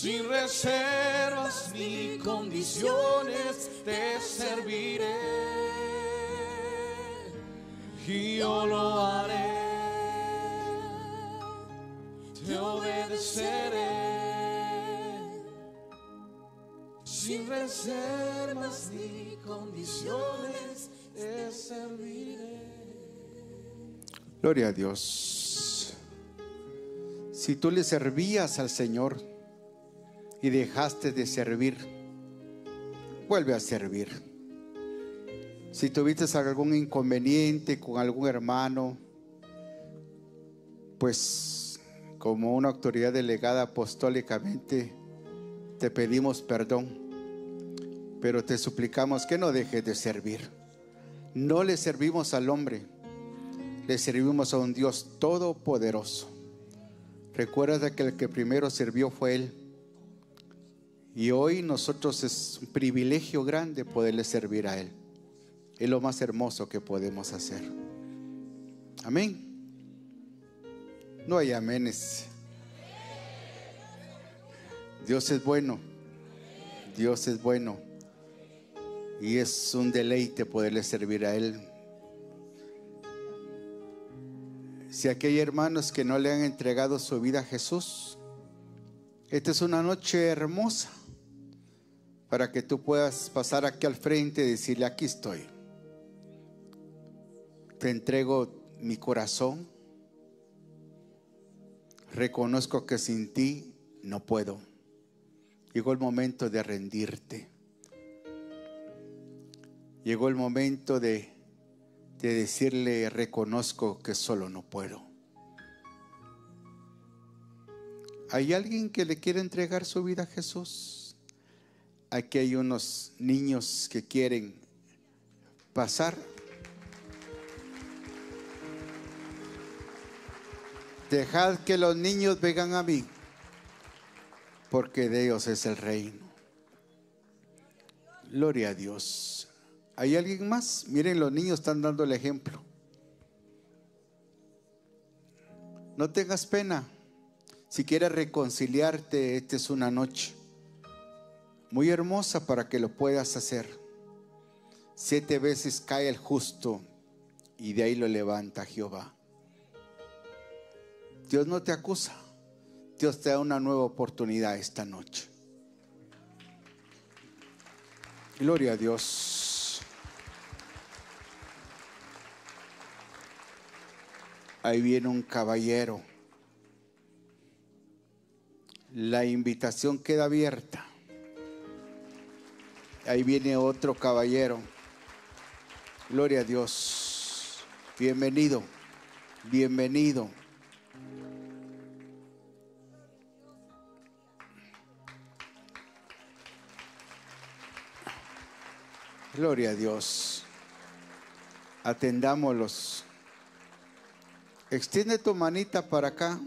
Sin reservas ni condiciones te serviré. Y yo lo haré. Te obedeceré. Sin reservas ni condiciones te serviré. Gloria a Dios. Si tú le servías al Señor, y dejaste de servir, vuelve a servir. Si tuviste algún inconveniente con algún hermano, pues como una autoridad delegada apostólicamente, te pedimos perdón, pero te suplicamos que no dejes de servir. No le servimos al hombre, le servimos a un Dios todopoderoso. Recuerda que el que primero sirvió fue Él y hoy nosotros es un privilegio grande poderle servir a Él. Es lo más hermoso que podemos hacer. Amén. No hay aménes. Dios es bueno. Dios es bueno. Y es un deleite poderle servir a Él. Si aquí hay hermanos que no le han entregado su vida a Jesús, esta es una noche hermosa para que tú puedas pasar aquí al frente y decirle, aquí estoy. Te entrego mi corazón. Reconozco que sin ti no puedo. Llegó el momento de rendirte. Llegó el momento de, de decirle, reconozco que solo no puedo. ¿Hay alguien que le quiere entregar su vida a Jesús? aquí hay unos niños que quieren pasar. Dejad que los niños vengan a mí, porque de ellos es el reino. Gloria a Dios. ¿Hay alguien más? Miren, los niños están dando el ejemplo. No tengas pena. Si quieres reconciliarte, esta es una noche muy hermosa para que lo puedas hacer. Siete veces cae el justo y de ahí lo levanta Jehová. Dios no te acusa. Dios te da una nueva oportunidad esta noche. Gloria a Dios. Ahí viene un caballero. La invitación queda abierta ahí viene otro caballero. Gloria a Dios. Bienvenido, bienvenido. Gloria a Dios. Atendámoslos. Extiende tu manita para acá.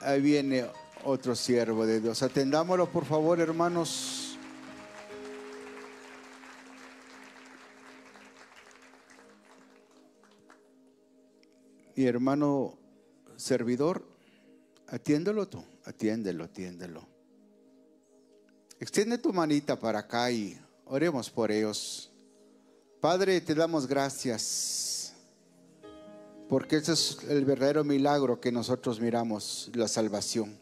Ahí viene otro siervo de Dios. Atendámoslo, por favor, hermanos. Mi hermano servidor, atiéndelo tú, atiéndelo, atiéndelo. Extiende tu manita para acá y oremos por ellos. Padre, te damos gracias, porque ese es el verdadero milagro que nosotros miramos, la salvación.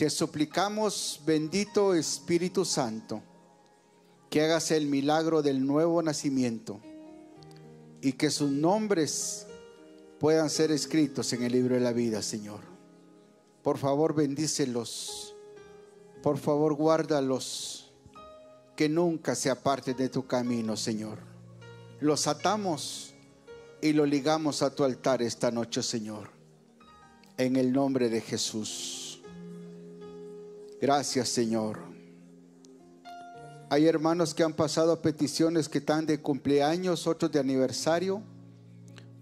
Te suplicamos, bendito Espíritu Santo, que hagas el milagro del nuevo nacimiento y que sus nombres puedan ser escritos en el libro de la vida, Señor. Por favor, bendícelos. Por favor, guárdalos. Que nunca se aparten de tu camino, Señor. Los atamos y lo ligamos a tu altar esta noche, Señor. En el nombre de Jesús. Gracias, Señor. Hay hermanos que han pasado peticiones que están de cumpleaños, otros de aniversario.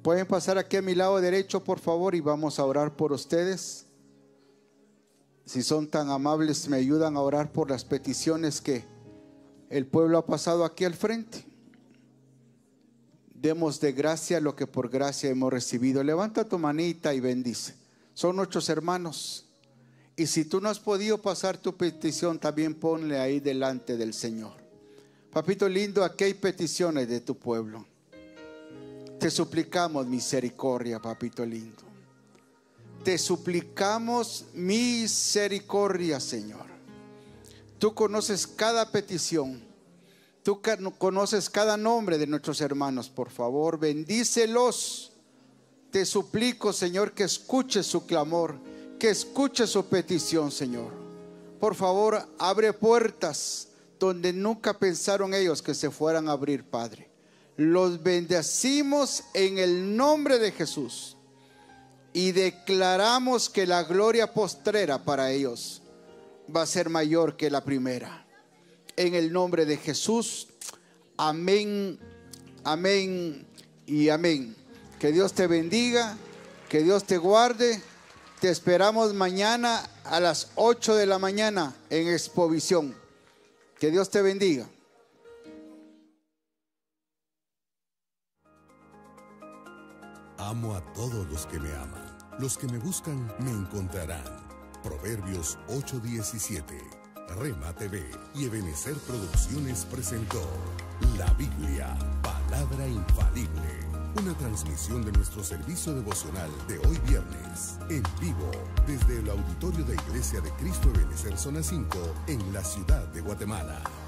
Pueden pasar aquí a mi lado derecho, por favor, y vamos a orar por ustedes. Si son tan amables, me ayudan a orar por las peticiones que el pueblo ha pasado aquí al frente. Demos de gracia lo que por gracia hemos recibido. Levanta tu manita y bendice. Son nuestros hermanos. Y si tú no has podido pasar tu petición, también ponle ahí delante del Señor. Papito lindo, aquí hay peticiones de tu pueblo. Te suplicamos misericordia, papito lindo. Te suplicamos misericordia, Señor. Tú conoces cada petición. Tú conoces cada nombre de nuestros hermanos. Por favor, bendícelos. Te suplico, Señor, que escuches su clamor que escuche su petición, Señor. Por favor, abre puertas donde nunca pensaron ellos que se fueran a abrir, Padre. Los bendecimos en el nombre de Jesús y declaramos que la gloria postrera para ellos va a ser mayor que la primera. En el nombre de Jesús, amén, amén y amén. Que Dios te bendiga, que Dios te guarde. Te esperamos mañana a las 8 de la mañana en Expovisión. Que Dios te bendiga. Amo a todos los que me aman. Los que me buscan me encontrarán. Proverbios 8:17. Rema TV y Ebenecer Producciones presentó La Biblia, palabra infalible una transmisión de nuestro servicio devocional de hoy viernes, en vivo, desde el auditorio de Iglesia de Cristo de Zona 5, en la ciudad de Guatemala.